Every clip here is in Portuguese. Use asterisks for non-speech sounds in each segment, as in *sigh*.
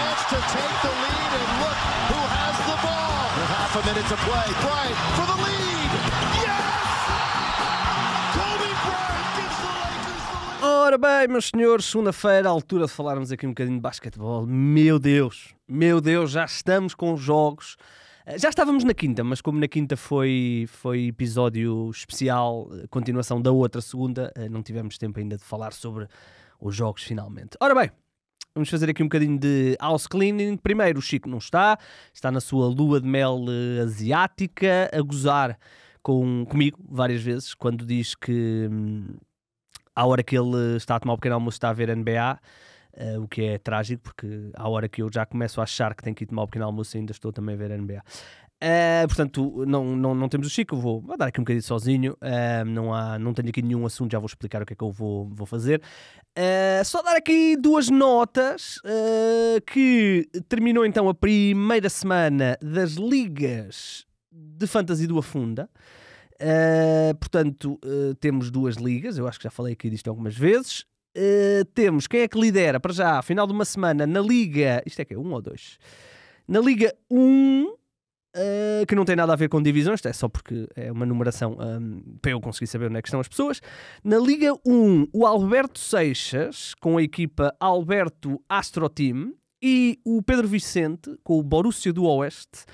chance to take the lead, and look who has the ball. With half a minute to play, Bryant for the lead. Ora bem, meus senhores, segunda-feira, altura de falarmos aqui um bocadinho de basquetebol. Meu Deus, meu Deus, já estamos com jogos. Eh, já estávamos na quinta, mas como na quinta foi, foi episódio especial, eh, continuação da outra segunda, eh, não tivemos tempo ainda de falar sobre os jogos finalmente. Ora bem, Vamos fazer aqui um bocadinho de house cleaning. Primeiro, o Chico não está, está na sua lua de mel eh, asiática a gozar com, comigo várias vezes quando diz que hum, à hora que ele está a tomar o pequeno almoço está a ver NBA. Uh, eh, o que é trágico, porque à hora que eu já começo a achar que tenho que ir tomar o um pequeno almoço, ainda estou também a ver a NBA. Uh, portanto, não, não, não temos o Chico, vou, vou dar aqui um bocadinho sozinho, uh, não, há, não tenho aqui nenhum assunto, já vou explicar o que é que eu vou, vou fazer. Uh, só dar aqui duas notas, que terminou então a primeira semana das ligas de fantasy do Afunda. portanto, temos duas ligas, eu acho que já falei aqui disto algumas vezes. temos quem é que lidera para já, final de uma semana, na Liga. Isto é que é um ou dois? Na Liga 1, Uh, que não tem nada a ver com divisões, é só porque é uma numeração um, para eu conseguir saber onde é que estão as pessoas. Na Liga 1, o Alberto Seixas, com a equipa Alberto Astro Team, e o Pedro Vicente, com o Borussia do Oeste,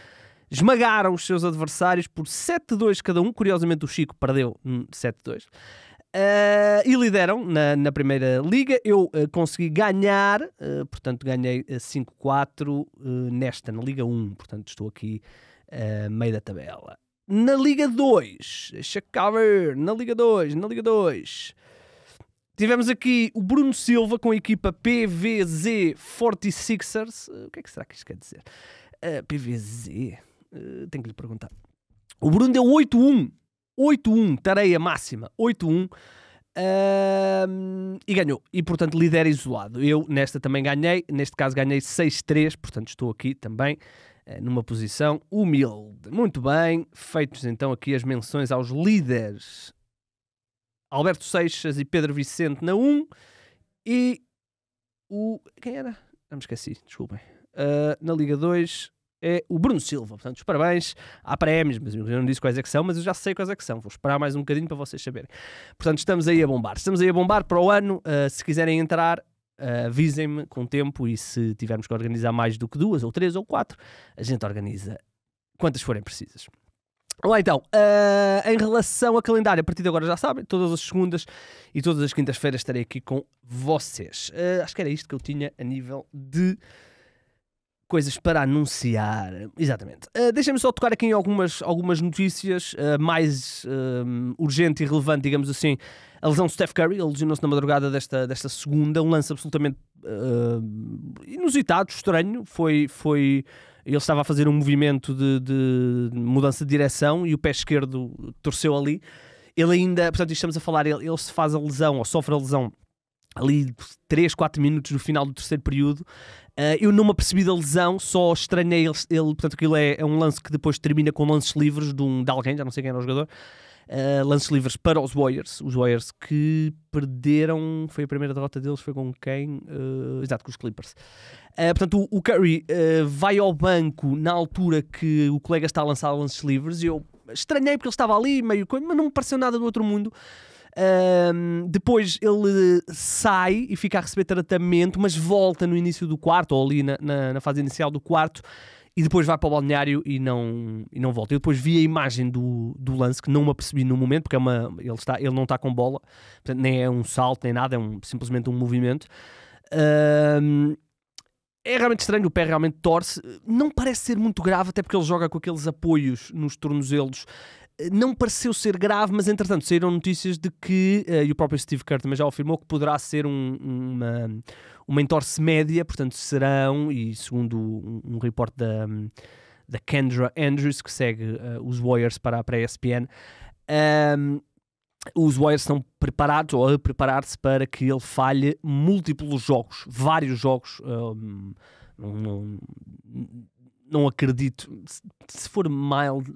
esmagaram os seus adversários por 7-2 cada um. Curiosamente, o Chico perdeu 7-2. Uh, e lideram na, na primeira liga. Eu uh, consegui ganhar, uh, portanto, ganhei 5-4 nesta, na Liga 1. Portanto, estou aqui uh, meio da tabela. Na Liga 2, deixa cá ver. Na Liga 2, na Liga 2. Tivemos aqui o Bruno Silva com a equipa PVZ 46ers. O que é que será que isto quer dizer? PVZ? tenho que lhe perguntar. O Bruno deu 8-1 8-1, tareia máxima, 8-1. Um, e ganhou. E, portanto, lidera isolado. Eu, nesta também ganhei. Neste caso, ganhei 6-3. Portanto, estou aqui também uh, numa posição humilde. Muito bem. Feitos, então, aqui as menções aos líderes. Alberto Seixas e Pedro Vicente na 1. E o... Quem era? Não me esqueci. Desculpem. Uh, na Liga 2, é o Bruno Silva. Portanto, os parabéns. Há prémios, mas eu não disse quais é que são, mas eu já sei quais é que são. Vou esperar mais um bocadinho para vocês saberem. Portanto, estamos aí a bombar. Estamos aí a bombar para o ano. Uh, se quiserem entrar, uh, avisem-me com tempo e se tivermos que organizar mais do que duas, ou três, ou quatro, a gente organiza quantas forem precisas. Olá então, uh, em relação ao calendário, a partir de agora já sabem, todas as segundas e todas as quintas-feiras estarei aqui com vocês. Uh, acho que era isto que eu tinha a nível de coisas para anunciar. Exatamente. Uh, ah, me só tocar aqui em algumas, algumas notícias uh, mais um, ah, urgente e relevante, digamos assim. A lesão de Steph Curry, ele lesionou-se na madrugada desta, desta segunda, um lance absolutamente uh, inusitado, estranho. Foi. foi ele estava a fazer um movimento de, de mudança de direção e o pé esquerdo torceu ali. Ele ainda, portanto, estamos a falar, ele, ele se faz a lesão ou sofre a lesão ali 3, 4 minutos no final do terceiro período. Uh, eu não me apercebi da lesão, só estranhei ele, ele portanto, aquilo é, é, um lance que depois termina com lances livres de, um, de alguém, já não sei quem era o jogador. Uh, lances livres para os Warriors, os Warriors que perderam, foi a primeira derrota deles, foi com quem? Uh, exato, com os Clippers. Uh, portanto, o, o Curry vai ao banco na altura que o colega está a lançar lances livres e eu estranhei porque ele estava ali, meio coisa, mas não me pareceu nada do outro mundo. Um, depois ele sai e fica a receber tratamento, mas volta no início do quarto, ou ali na, na, na fase inicial do quarto e depois vai para o balneário e não, e não volta. Eu depois vi a imagem do, do lance que não me apercebi no momento, porque é uma, ele, está, ele não está com bola, portanto, nem é um salto, nem nada, é um, simplesmente um movimento. Um, é realmente estranho, o pé realmente torce. Não parece ser muito grave, até porque ele joga com aqueles apoios nos tornozelos não pareceu ser grave, mas entretanto saíram notícias de que, uh, e o próprio Steve Kerr também já afirmou, que poderá ser um, uma, uma entorse média, portanto serão, e segundo um, um reporte da, da Kendra Andrews, que segue uh, os Warriors para, para a ESPN, um, ehm, os Warriors estão preparados ou a preparar-se para que ele falhe múltiplos jogos, vários jogos. Um, ehm, não, não, não acredito, se for mild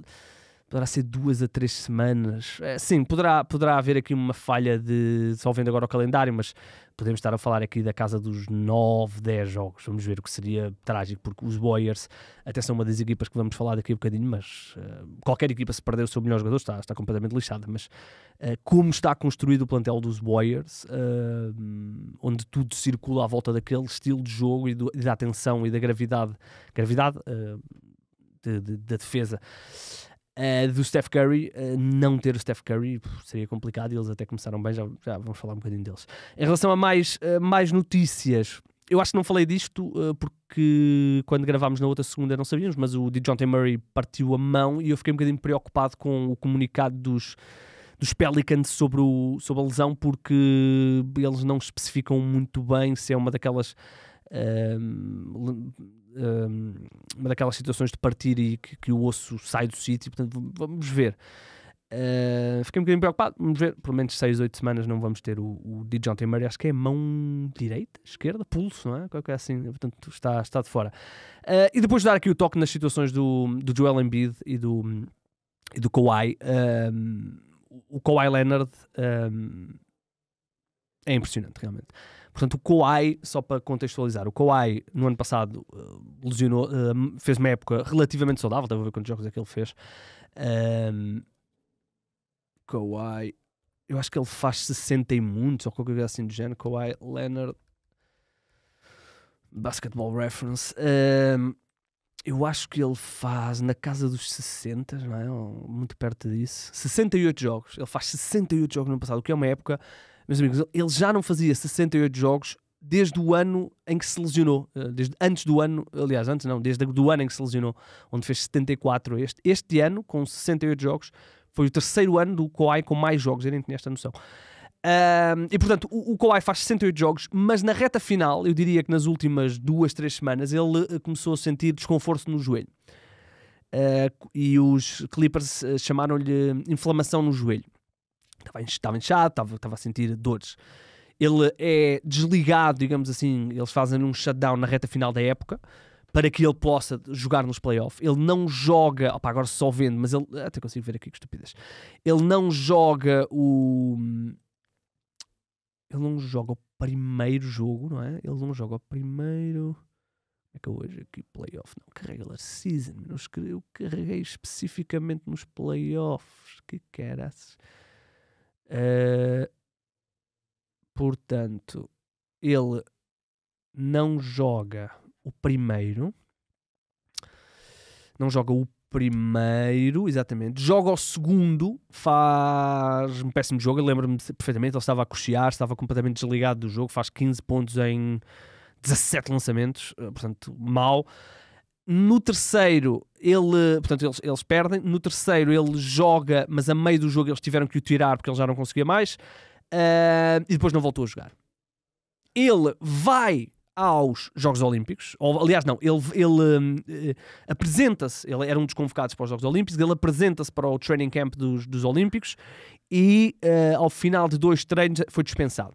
poderá ser duas a três semanas. É, sim, poderá, poderá haver aqui uma falha de. Só vendo agora o calendário, mas podemos estar a falar aqui da casa dos 9, 10 jogos. Vamos ver o que seria trágico, porque os Warriors até são uma das equipas que vamos falar daqui a um bocadinho, mas uh, qualquer equipa, se perder o seu melhor jogador, está, está completamente lixada. Mas uh, como está construído o plantel dos Warriors, uh, onde tudo circula à volta daquele estilo de jogo e, do, e da atenção e da gravidade. Gravidade. De, de, da defesa Uh, do Steph Curry, uh, não ter o Steph Curry seria complicado e eles até começaram bem, já, já, vamos falar um bocadinho deles. Em relação a mais, uh, mais notícias, eu acho que não falei disto porque quando gravámos na outra segunda não sabíamos, mas o DeJounte Murray partiu a mão e eu fiquei um bocadinho preocupado com o comunicado dos, dos Pelicans sobre, o, sobre a lesão porque eles não especificam muito bem se é uma daquelas um, um, uma daquelas situações de partir e que, que o osso sai do sítio, portanto vamos ver. Uh, fiquei um bocadinho preocupado, vamos ver, pelo menos 6, 8 semanas não vamos ter o, o DeJounte Murray, acho que é mão direita, esquerda, pulso, não é? Qualquer assim, portanto está, está de fora. Uh, e depois dar aqui o toque nas situações do, do Joel Embiid e do, e do Kawhi. Um, o Kawhi Leonard um, é impressionante, realmente. Portanto, o Kawhi, só para contextualizar, o Kawhi no ano passado eh, lesionou, eh, fez uma época relativamente saudável, devo ver quantos jogos é que ele fez. Um, Kawhi, eu acho que ele faz 60 e muitos, ou qualquer coisa assim do género. Kawhi Leonard, Basketball Reference. Um, eu acho que ele faz na casa dos 60, não é? Muito perto disso. 68 jogos. Ele faz 68 jogos no ano passado, o que é uma época meus amigos, ele já não fazia 68 jogos desde o ano em que se lesionou, eh, desde antes do ano, aliás, antes não, desde o ano em que se lesionou, onde fez 74. Este, este ano, com 68 jogos, foi o terceiro ano do Kawhi com mais jogos, eu nem tinha esta noção. Um, e portanto, o, o Kawhi faz 68 jogos, mas na reta final, eu diria que nas últimas duas, três semanas, ele eh, começou a sentir desconforto no joelho. Uh, e os Clippers chamaram-lhe inflamação no joelho estava inchado, estava, estava a sentir dores. Ele é desligado, digamos assim, eles fazem um shutdown na reta final da época para que ele possa jogar nos playoffs. Ele não joga, opa, agora só vendo, mas ele até consigo ver aqui que estupidez. Ele não joga o ele não joga o primeiro jogo, não é? Ele não joga o primeiro é que hoje aqui playoff não carrega regular season, eu carreguei especificamente nos playoffs. Que caras. Uh, portanto, ele não joga o primeiro. Não joga o primeiro, exatamente. Joga o segundo, faz um péssimo jogo. Lembro-me perfeitamente, ele estava a cochear, estava completamente desligado do jogo. Faz 15 pontos em 17 lançamentos, eh, portanto, mal. No terceiro, ele, portanto, eles, eles perdem. No terceiro, ele joga, mas a meio do jogo eles tiveram que o tirar porque ele já não conseguia mais. Uh, e depois não voltou a jogar. Ele vai aos Jogos Olímpicos, ou aliás, não, ele, ele uh, apresenta-se, ele era um dos convocados para os Jogos Olímpicos, ele apresenta-se para o training camp dos, dos Olímpicos e uh, ao final de dois treinos foi dispensado.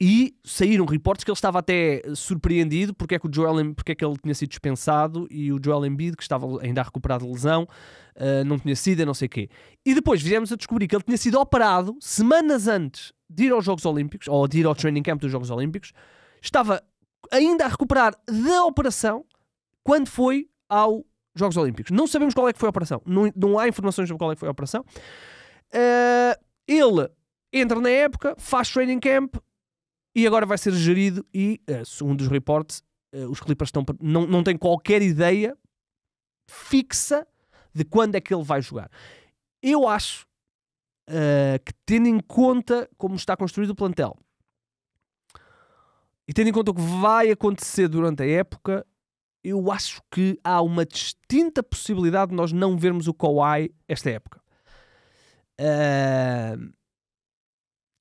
E saíram reportes que ele estava até surpreendido porque é que o Joel, porque é que ele tinha sido dispensado e o Joel Embiid, que estava ainda a recuperar de lesão, uh, não tinha sido, não sei o quê. E depois viemos a descobrir que ele tinha sido operado semanas antes de ir aos Jogos Olímpicos, ou de ir ao training camp dos Jogos Olímpicos, estava ainda a recuperar da operação quando foi ao Jogos Olímpicos. Não sabemos qual é que foi a operação, não, não há informações sobre qual é que foi a operação. Uh, ele entra na época, faz training camp, e agora vai ser gerido e, eh, segundo os reportes, eh, os Clippers estão, não, não têm qualquer ideia fixa de quando é que ele vai jogar. Eu acho uh, que, tendo em conta como está construído o plantel e tendo em conta o que vai acontecer durante a época, eu acho que há uma distinta possibilidade de nós não vermos o Kawhi esta época. Uh,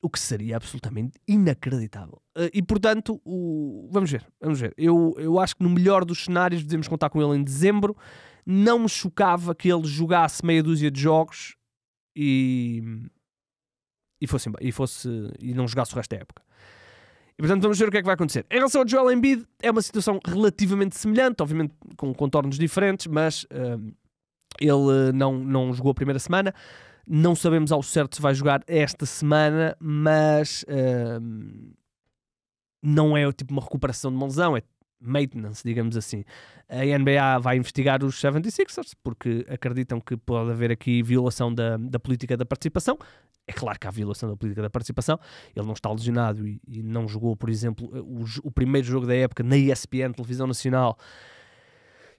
o que seria absolutamente inacreditável. Ah, e portanto, o... vamos ver, vamos ver. Eu, eu acho que no melhor dos cenários devemos contar com ele em dezembro. Não me chocava que ele jogasse meia dúzia de jogos e, e, fosse, e, fosse, e não jogasse o resto da época. E portanto vamos ver o que é que vai acontecer. Em relação ao Joel Embiid, é uma situação relativamente semelhante, obviamente com contornos diferentes, mas ah, ele não, não jogou a primeira semana. Não sabemos ao certo se vai jogar esta semana, mas hum, não é tipo uma recuperação de lesão é maintenance, digamos assim. A NBA vai investigar os 76ers porque acreditam que pode haver aqui violação da, da política da participação. É claro que há violação da política da participação. Ele não está lesionado e, e não jogou, por exemplo, o, o, primeiro jogo da época na ESPN, televisão nacional,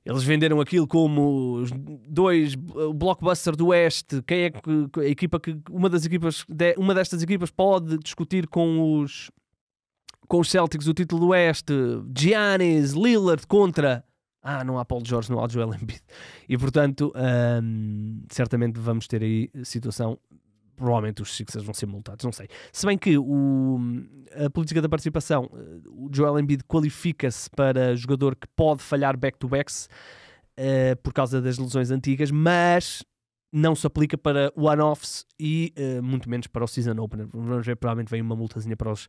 eles venderam aquilo como dois o blockbuster do Oeste. Quem é que a equipa que uma das equipas uma destas equipas pode discutir com os com os Celtics o título do Oeste? Giannis, Lillard contra ah, não há Paulo Jorge, não há Joel Embiid. E portanto, hum, certamente vamos ter aí situação provavelmente os Sixers vão ser multados, não sei. Se bem que o, a política da participação, eh, o Joel Embiid qualifica-se para jogador que pode falhar back-to-backs uh, eh, por causa das lesões antigas, mas não se aplica para one-offs e uh, muito menos para o season opener. Vamos ver, provavelmente vem uma multazinha para os,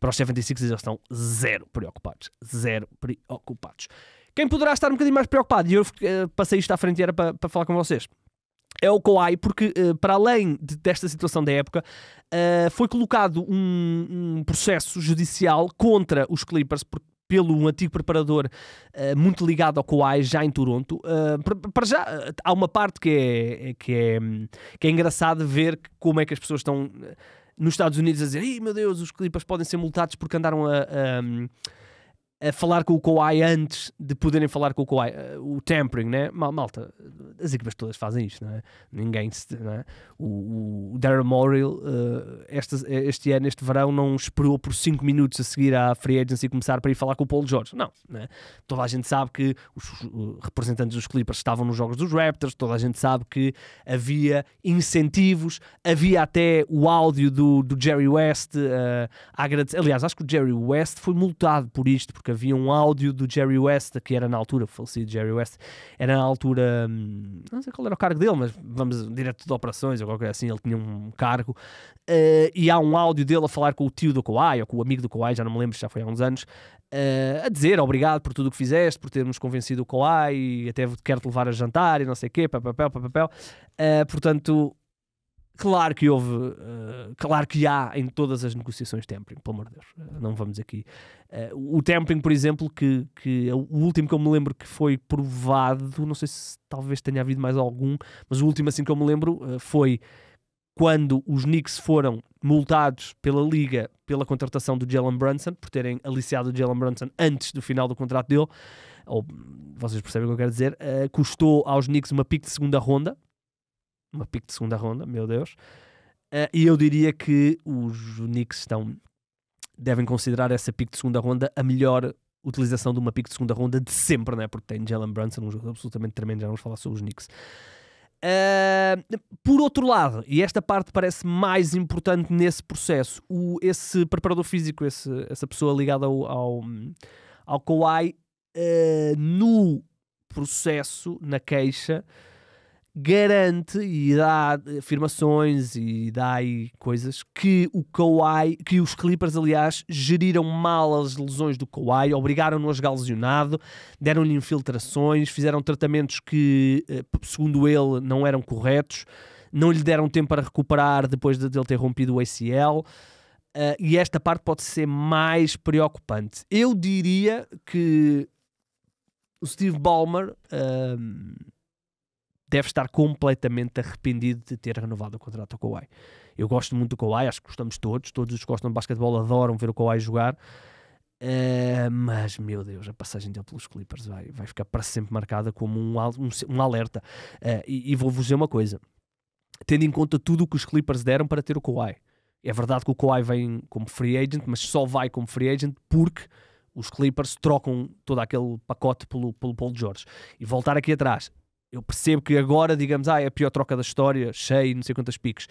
para os 76 e eles estão zero preocupados. Zero preocupados. Quem poderá estar um bocadinho mais preocupado, e eu uh, passei isto à frente e era para, para falar com vocês, é o Kawhi, porque eh, para além desta situação da época, eh, foi colocado um, processo judicial contra os Clippers pelo um antigo preparador eh, muito ligado ao Kawhi já em Toronto. para já há uma parte que é, que é, hum, que é engraçado ver como é que as pessoas estão nos Estados Unidos a dizer: "Ei, meu Deus, os Clippers podem ser multados porque andaram a, a hum, a falar com o Kawhi antes de poderem falar com o Kawhi. Eh, o tampering, né? Malta, as equipas todas fazem isto, não é? Ninguém se. Não é? O, o Darren Morrill, uh, eh, este, este ano, este verão, não esperou por 5 minutos a seguir à free agency começar para ir falar com o Paul George. Não, não é? Toda a gente sabe que os representantes dos Clippers estavam nos jogos dos Raptors, toda a gente sabe que havia incentivos, havia até o áudio do, do Jerry West uh, a agradecer. Aliás, acho que o Jerry West foi multado por isto, porque havia um áudio do Jerry West, que era na altura, falecido Jerry West, era na altura, hum, não sei qual era o cargo dele, mas vamos direto de operações ou qualquer assim, ele tinha um cargo, uh, e há um áudio dele a falar com o tio do Kawhi, ou com o amigo do Kawhi, já não me lembro, já foi há uns anos, uh, a dizer obrigado por tudo o que fizeste, por termos convencido o Kawhi, e até quero-te levar a jantar e não sei o quê, papapel, papapel. Uh, portanto, Claro que houve, uh, claro que há em todas as negociações tempering, pelo amor de Deus, uh, não vamos aqui. Uh, o tempering, por exemplo, que, que é o último que eu me lembro que foi provado, não sei se talvez tenha havido mais algum, mas o último assim que eu me lembro foi quando os Knicks foram multados pela liga pela contratação do Jalen Brunson, por terem aliciado o Jalen Brunson antes do final do contrato dele, ou vocês percebem o que eu quero dizer, custou aos Knicks uma pique de segunda ronda, uma pick de segunda ronda, meu Deus. Uh, e eu diria que os Knicks estão, devem considerar essa pick de segunda ronda a melhor utilização de uma pick de segunda ronda de sempre, né? porque tem Jalen Brunson, um jogo absolutamente tremendo, já vamos falar sobre os Knicks. Uh, por outro lado, e esta parte parece mais importante nesse processo, o, esse preparador físico, esse, essa pessoa ligada ao, ao, ao Kawhi, uh, no processo, na queixa, garante e dá eh, afirmações e dá aí coisas que o Kawhi, que os Clippers, aliás, geriram mal as lesões do Kawhi, obrigaram-no a jogar lesionado, deram-lhe infiltrações, fizeram tratamentos que, eh, segundo ele, não eram corretos, não lhe deram tempo para recuperar depois de ele ter rompido o ACL. Uh, eh, e esta parte pode ser mais preocupante. Eu diria que o Steve Ballmer. Uh, deve estar completamente arrependido de ter renovado o contrato com Kawhi. Eu gosto muito do Kawhi, acho que gostamos todos, todos os que gostam de basquetebol adoram ver o Kawhi jogar. Uh, mas, meu Deus, a passagem dele pelos Clippers vai, vai ficar para sempre marcada como um, um, um alerta. Uh, e, e vou-vos dizer uma coisa: tendo em conta tudo o que os Clippers deram para ter o Kawhi, é verdade que o Kawhi vem como free agent, mas só vai como free agent porque os Clippers trocam todo aquele pacote pelo, pelo Paul George. E voltar aqui atrás, eu percebo que agora, digamos, ah, é a pior troca da história, cheio, não sei quantas piques.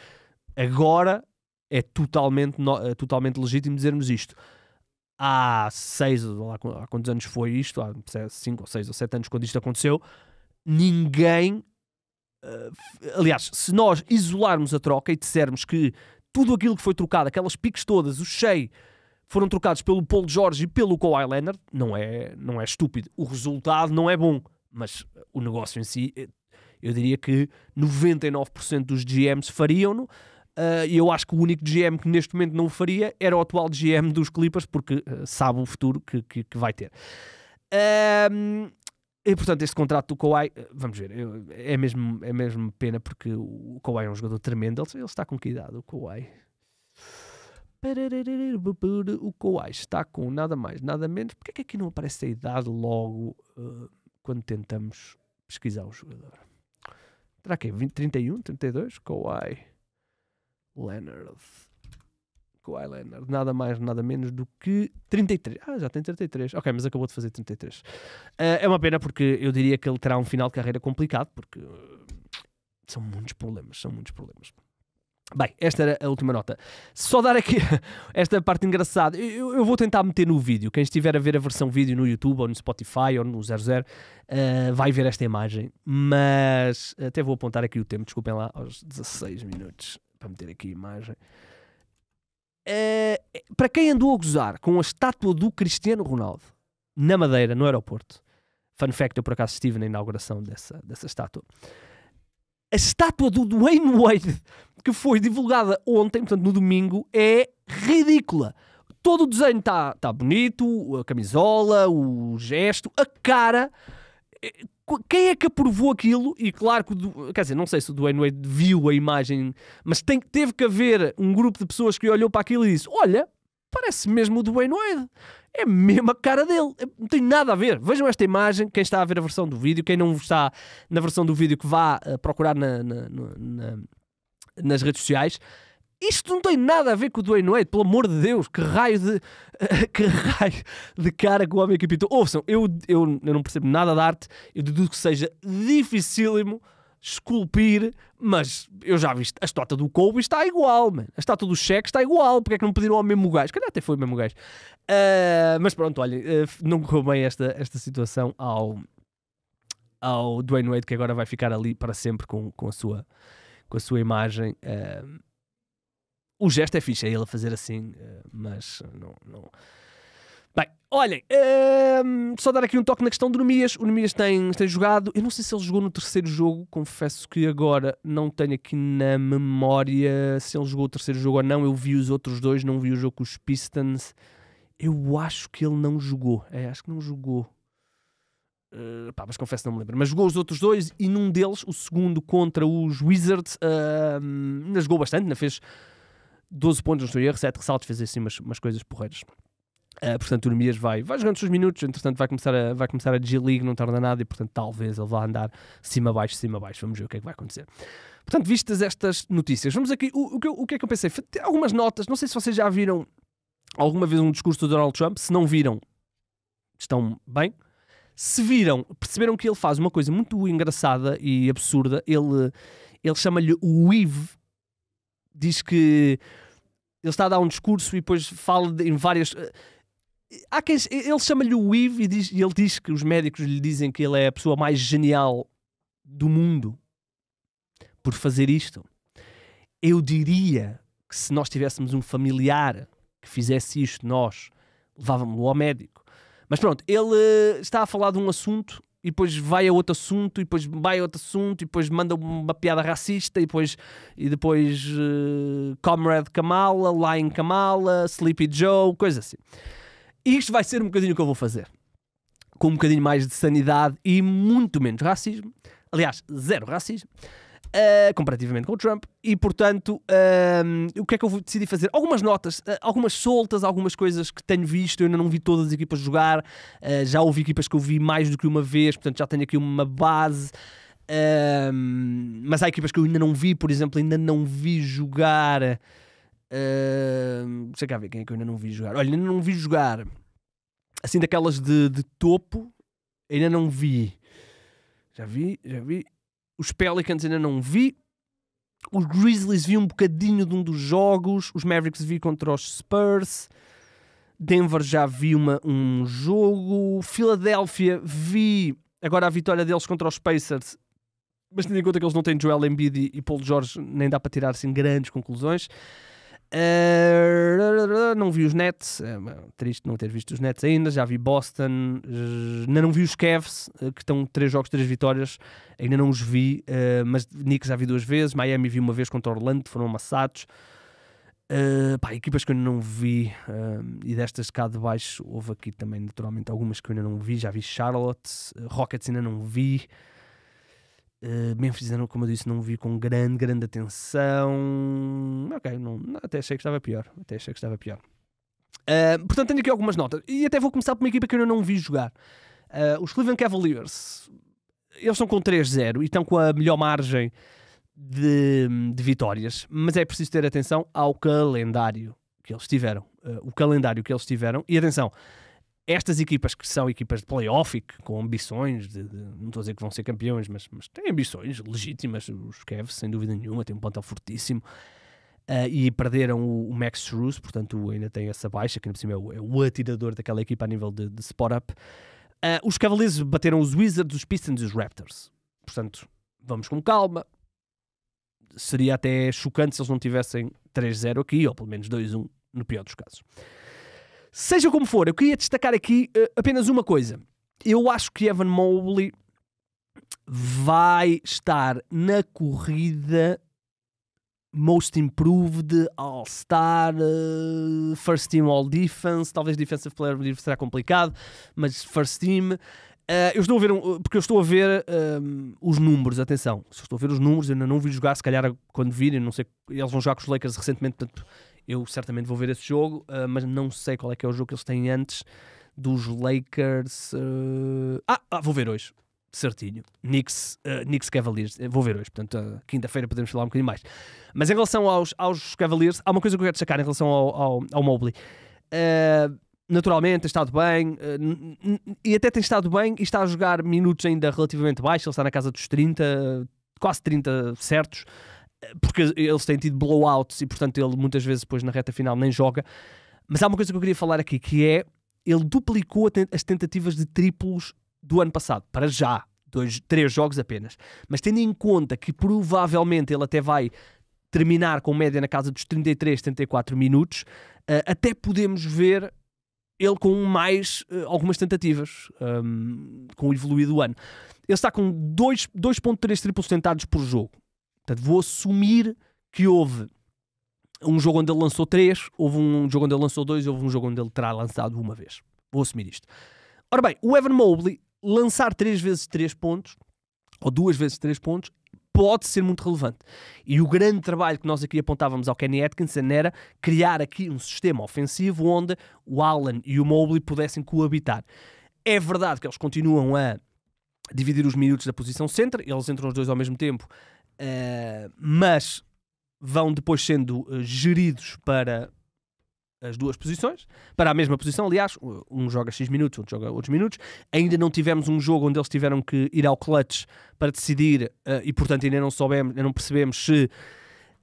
Agora é totalmente, é totalmente legítimo dizermos isto. Há seis, há quantos anos foi isto? Há cinco ou seis ou sete anos quando isto aconteceu. Ninguém. Eh, aliás, se nós isolarmos a troca e dissermos que tudo aquilo que foi trocado, aquelas piques todas, o cheio, foram trocados pelo Paul jorge e pelo Kawhi Leonard, não é, não é estúpido. O resultado não é bom mas eh, o negócio em si, eh, eu diria que 99% dos GMs fariam-no. Eh, e eu acho que o único GM que neste momento não o faria era o atual GM dos Clippers, porque sabe o futuro que, que, que vai ter. Um, e portanto, este contrato do Kawhi, vamos ver, é mesmo, é mesmo pena porque o Kawhi é um jogador tremendo. Ele, ele está com que idade? O Kawhi. O Kawhi está com nada mais, nada menos. Porquê é que aqui não aparece a idade logo? Uh, quando tentamos pesquisar o jogador. Será que é 20, 31, 32? Kawhi Leonard. Kawhi Leonard, nada mais, nada menos do que 33. Ah, já tem 33. Ok, mas acabou de fazer 33. Uh, eh, é uma pena porque eu diria que ele terá um final de carreira complicado, porque uh, são muitos problemas, são muitos problemas. Bem, esta era a última nota. Só dar aqui *laughs* esta parte engraçada. Eu, eu, vou tentar meter no vídeo. Quem estiver a ver a versão vídeo no YouTube ou no Spotify ou no 00 uh, eh, vai ver esta imagem. Mas até vou apontar aqui o tempo. Desculpem lá, aos 16 minutos para meter aqui a imagem. Uh, para quem andou a gozar com a estátua do Cristiano Ronaldo na Madeira, no aeroporto, fun fact, eu por acaso estive na inauguração dessa, dessa estátua. A estátua do Dwayne Wade, que foi divulgada ontem, portanto no domingo, é ridícula. Todo o desenho está tá bonito, a camisola, o gesto, a cara. Eh, quem é que aprovou aquilo? E claro que, o, quer dizer, não sei se o Dwayne Wade viu a imagem, mas tem, teve que haver um grupo de pessoas que olhou para aquilo e disse: Olha, parece mesmo o Dwayne Wade. É mesmo a cara dele. Não tem nada a ver. Vejam esta imagem, quem está a ver a versão do vídeo, quem não está na versão do vídeo que vá uh, procurar na, na, na, nas redes sociais. Isto não tem nada a ver com o Dwayne Wade, pelo amor de Deus, que raio de, *laughs* que raio de cara que o homem aqui pintou. Ouçam, eu, eu, eu não percebo nada de arte, eu deduzo que seja dificílimo esculpir, mas eu já vi a estátua do Kobe está igual, man. a estátua do Cheque está igual, porque é que não pediram ao mesmo gajo? Calhar até foi o mesmo gajo. Uh, mas pronto, olha, uh, não correu bem esta, esta situação ao, ao Dwayne Wade, que agora vai ficar ali para sempre com, com, a, sua, com a sua imagem. Uh, o gesto é fixe, é ele a fazer assim, mas não, não Bem, olhem, ehm, só dar aqui um toque na questão do Nemias. O Nemias tem, tem jogado, eu não sei se ele jogou no terceiro jogo, confesso que agora não tenho aqui na memória se ele jogou o terceiro jogo ou não. Eu vi os outros dois, não vi o jogo com os Pistons. Eu acho que ele não jogou, é, acho que não jogou. Uh, pá, mas confesso não me lembro. Mas jogou os outros dois e num deles, o segundo contra os Wizards, uh, ehm, ainda jogou bastante, ainda fez 12 pontos, no seu erro, 7 ressaltos, fez assim umas, umas coisas porreiras. Uh, portanto, o Nemias vai, vai jogando os seus minutos, entretanto vai começar, a, vai começar a G-League, não tarda nada e, portanto, talvez ele vá andar cima abaixo, cima abaixo. Vamos ver o que é que vai acontecer. Portanto, vistas estas notícias, vamos aqui. O, o, que, o que é que eu pensei? Tem algumas notas, não sei se vocês já viram alguma vez um discurso do Donald Trump. Se não viram, estão bem. Se viram, perceberam que ele faz uma coisa muito engraçada e absurda. Ele, ele chama-lhe o Eve. Diz que ele está a dar um discurso e depois fala de, em várias há quem, ele chama-lhe o Eve e, diz, e ele diz que os médicos lhe dizem que ele é a pessoa mais genial do mundo por fazer isto. Eu diria que se nós tivéssemos um familiar que fizesse isto, nós levávamos-lo ao médico. Mas pronto, ele eh, está a falar de um assunto e depois vai a outro assunto, e depois vai a outro assunto, e depois manda uma piada racista, e depois, e depois uh, Comrade Kamala, Lion Kamala, Sleepy Joe, coisa assim. Isto vai ser um bocadinho o que eu vou fazer. Com um bocadinho mais de sanidade e muito menos racismo. Aliás, zero racismo. Uh, comparativamente com o Trump, e portanto, uh, o que é que eu decidi fazer? Algumas notas, uh, algumas soltas, algumas coisas que tenho visto, eu ainda não vi todas as equipas jogar, já houve equipas que eu vi mais do que uma vez, portanto já tenho aqui uma base. mas há equipas que eu ainda não vi, por exemplo, ainda não vi jogar Uh, sei cá ver quem é que eu ainda não vi jogar. Olha, ainda não vi jogar assim daquelas de, de topo. Ainda não vi. Já vi, já vi. Os Pelicans ainda não vi. Os Grizzlies vi um bocadinho de um dos jogos. Os Mavericks vi contra os Spurs. Denver já vi uma, um jogo. Filadélfia vi agora a vitória deles contra os Pacers. Mas tendo em conta que eles não têm Joel Embiid e Paul George, nem dá para tirar assim grandes conclusões. Uh, não vi os Nets, é, triste não ter visto os Nets ainda. Já vi Boston, ainda não vi os Cavs, eh, que estão 3 jogos, 3 vitórias. Ainda não os vi, uh, mas Knicks já vi duas vezes. Miami vi uma vez contra Orlando, foram amassados. Uh, pá, equipas que eu ainda não vi, e destas cá de baixo, houve aqui também naturalmente algumas que eu ainda não vi. Já vi Charlotte, Rockets ainda não vi. Eh, Memphis como eu disse, não vi com grande, grande atenção. Ok, não, até achei que estava pior. Até achei que estava pior. Uh, portanto, tenho aqui algumas notas. E até vou começar por uma equipa que eu não vi jogar. Uh, os Cleveland Cavaliers. Eles estão com 3-0 e estão com a melhor margem de, de, vitórias. Mas é preciso ter atenção ao calendário que eles tiveram. o calendário que eles tiveram. E atenção, estas equipas que são equipas de playoff e que, com ambições, de, de, não estou a dizer que vão ser campeões, mas, mas têm ambições legítimas, os Cavs, sem dúvida nenhuma, têm um plantel fortíssimo. Uh, e perderam o, o Max Struz, portanto ainda tem essa baixa, que ainda por cima é o, é o atirador daquela equipa a nível de, de spot-up. Uh, eh, os Cavaliers bateram os Wizards, os Pistons e os Raptors. Portanto, vamos com calma. Seria até chocante se eles não tivessem 3-0 aqui, ou pelo menos 2-1 no pior dos casos. Seja como for, eu queria destacar aqui uh, apenas uma coisa. Eu acho que Evan Mobley vai estar na corrida Most Improved, All-Star, uh, First Team All-Defense, talvez Defensive Player será complicado, mas First Team. Uh, eu estou a ver, um, porque eu estou a ver um, os números, atenção, estou a ver os números, eu ainda não vi jogar, se calhar quando virem, não sei, eles vão jogar com os Lakers recentemente, portanto eu certamente vou ver esse jogo, uh, mas não sei qual é que é o jogo que eles têm antes dos Lakers. Uh... Ah, ah, vou ver hoje. Certinho. Knicks, uh, Knicks Cavaliers. Eh, vou ver hoje, portanto, quinta-feira podemos falar um bocadinho mais. Mas em relação aos, aos Cavaliers, há uma coisa que eu quero destacar em relação ao, ao, ao Mobley. naturalmente tem estado bem e até tem estado bem e está a jogar minutos ainda relativamente baixos. Ele está na casa dos 30, quase 30 certos porque eles têm tido blowouts e, portanto, ele muitas vezes depois na reta final nem joga. Mas há uma coisa que eu queria falar aqui que é ele duplicou as tentativas de triplos do ano passado, para já, dois, três jogos apenas. Mas tendo em conta que provavelmente ele até vai terminar com média na casa dos 33, 34 minutos, uh, até podemos ver ele com mais uh, algumas tentativas um, ehm, com o evoluído ano. Ele está com 2.3 triplos tentados por jogo. Portanto, vou assumir que houve um jogo onde ele lançou três, houve um jogo onde ele lançou dois, houve um jogo onde ele terá lançado uma vez. Vou assumir isto. Ora bem, o Evan Mobley lançar três vezes três pontos, ou duas vezes três pontos, pode ser muito relevante. E o grande trabalho que nós aqui apontávamos ao Kenny Atkinson era criar aqui um sistema ofensivo onde o Allen e o Mobley pudessem coabitar. É verdade que eles continuam a dividir os minutos da posição centro, eles entram os dois ao mesmo tempo Uh, mas vão depois sendo eh, geridos para as duas posições, para a mesma posição, aliás, um joga X minutos, outro joga outros minutos. Ainda não tivemos um jogo onde eles tiveram que ir ao clutch para decidir uh, e, portanto, ainda não soubemos, ainda não percebemos se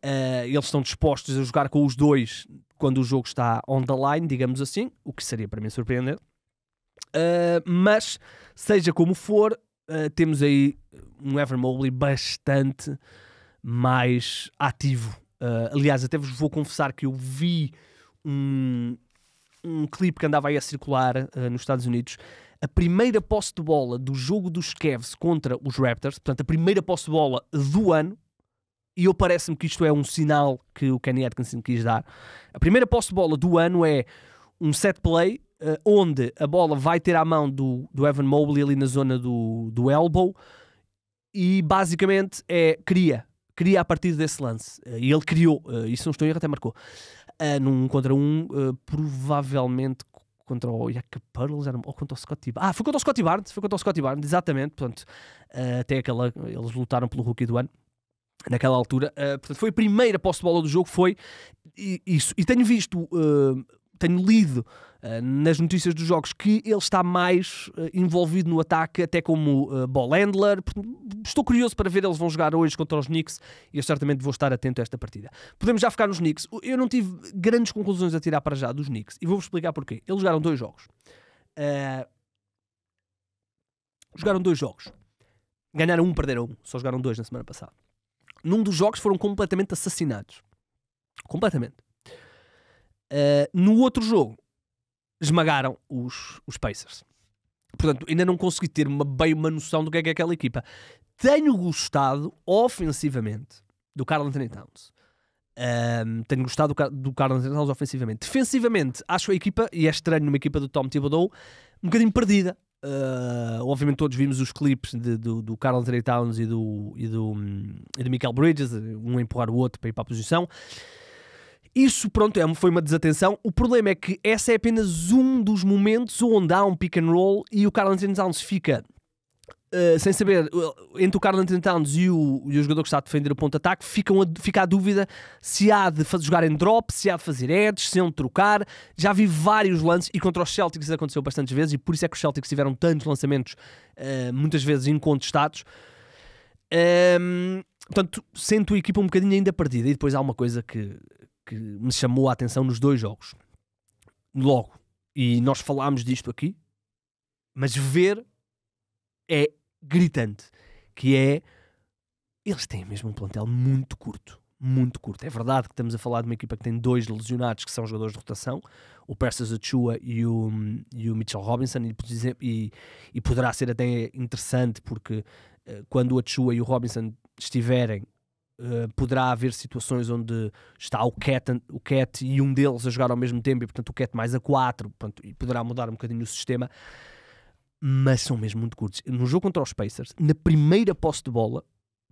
uh, eles estão dispostos a jogar com os dois quando o jogo está on the line, digamos assim, o que seria para mim surpreender Uh, mas, seja como for, eh, temos aí um Ever Mobley bastante mais ativo. Uh, aliás, até vos vou confessar que eu vi um, um clipe que andava aí a circular uh, nos Estados Unidos. A primeira posse de bola do jogo dos Cavs contra os Raptors, portanto, a primeira posse de bola do ano, e eu parece-me que isto é um sinal que o Kenny Atkinson quis dar. A primeira posse de bola do ano é um set play uh, onde a bola vai ter à mão do, do Evan Mobley ali na zona do, do elbow e basicamente é cria, cria a partir desse lance. Eh, e ele criou, uh, isso não estou a erro, até marcou. Uh, num contra um, uh, provavelmente contra o Jack Pearl, ou contra o Scotty Barnes. Ah, foi contra o Scotty Barnes, foi contra o Scotty Barnes, exatamente. Portanto, uh, até aquela, eles lutaram pelo rookie do ano. Naquela altura, portanto, foi a primeira posse de bola do jogo, foi isso. E tenho visto, tenho lido eh, nas notícias dos jogos que ele está mais eh, envolvido no ataque, até como eh, ball handler. Estou curioso para ver, eles vão jogar hoje contra os Knicks e eu certamente vou estar atento a esta partida. Podemos já ficar nos Knicks. Eu não tive grandes conclusões a tirar para já dos Knicks e vou-vos explicar porquê. Eles jogaram dois jogos. Uh... Jogaram dois jogos. Ganharam um, perderam um. Só jogaram dois na semana passada. Num dos jogos foram completamente assassinados. Completamente. Uh, no outro jogo, esmagaram os, os Pacers. Portanto, ainda não consegui ter uma, bem uma noção do que é, que é aquela equipa. Tenho gostado ofensivamente do Carl Anthony Towns. Um, tenho gostado do, do Carl Anthony Towns ofensivamente. Defensivamente, acho a equipa, e é estranho numa equipa do Tom Thibodeau, um bocadinho perdida. Uh, obviamente todos vimos os clipes do, do Carl Anthony Towns e do, e, do, hum, e do Michael Bridges, um empurrar o outro para ir para a posição. Isso, pronto, é, foi uma desatenção. O problema é que essa é apenas um dos momentos onde há um pick and roll e o Carl Anthony Towns fica Uh, sem saber, eh, entre o Carl Anthony Towns e o, e o jogador que está a defender o ponto de ataque, ficam a, fica a dúvida se há de fazer, jogar em drop, se há de fazer edge, se há de trocar. Já vi vários lances e contra os Celtics isso aconteceu bastantes vezes e por isso é que os Celtics tiveram tantos lançamentos, uh, muitas vezes incontestados. Um, ehm, portanto, sento a equipa um bocadinho ainda perdida e depois há uma coisa que, que me chamou a atenção nos dois jogos. Logo, e nós falámos disto aqui, mas ver é gritante, que é eles têm mesmo um plantel muito curto, muito curto. É verdade que estamos a falar de uma equipa que tem dois lesionados que são jogadores de rotação, o Persis Achua e o, e o Mitchell Robinson, e, e, e poderá ser até interessante porque eh, quando o Achua e o Robinson estiverem eh, poderá haver situações onde está o Cat, o Cat e um deles a jogar ao mesmo tempo, e portanto o Cat mais a 4, portanto, e poderá mudar um bocadinho o sistema, mas são mesmo muito curtos. No jogo contra os Pacers, na primeira posse de bola,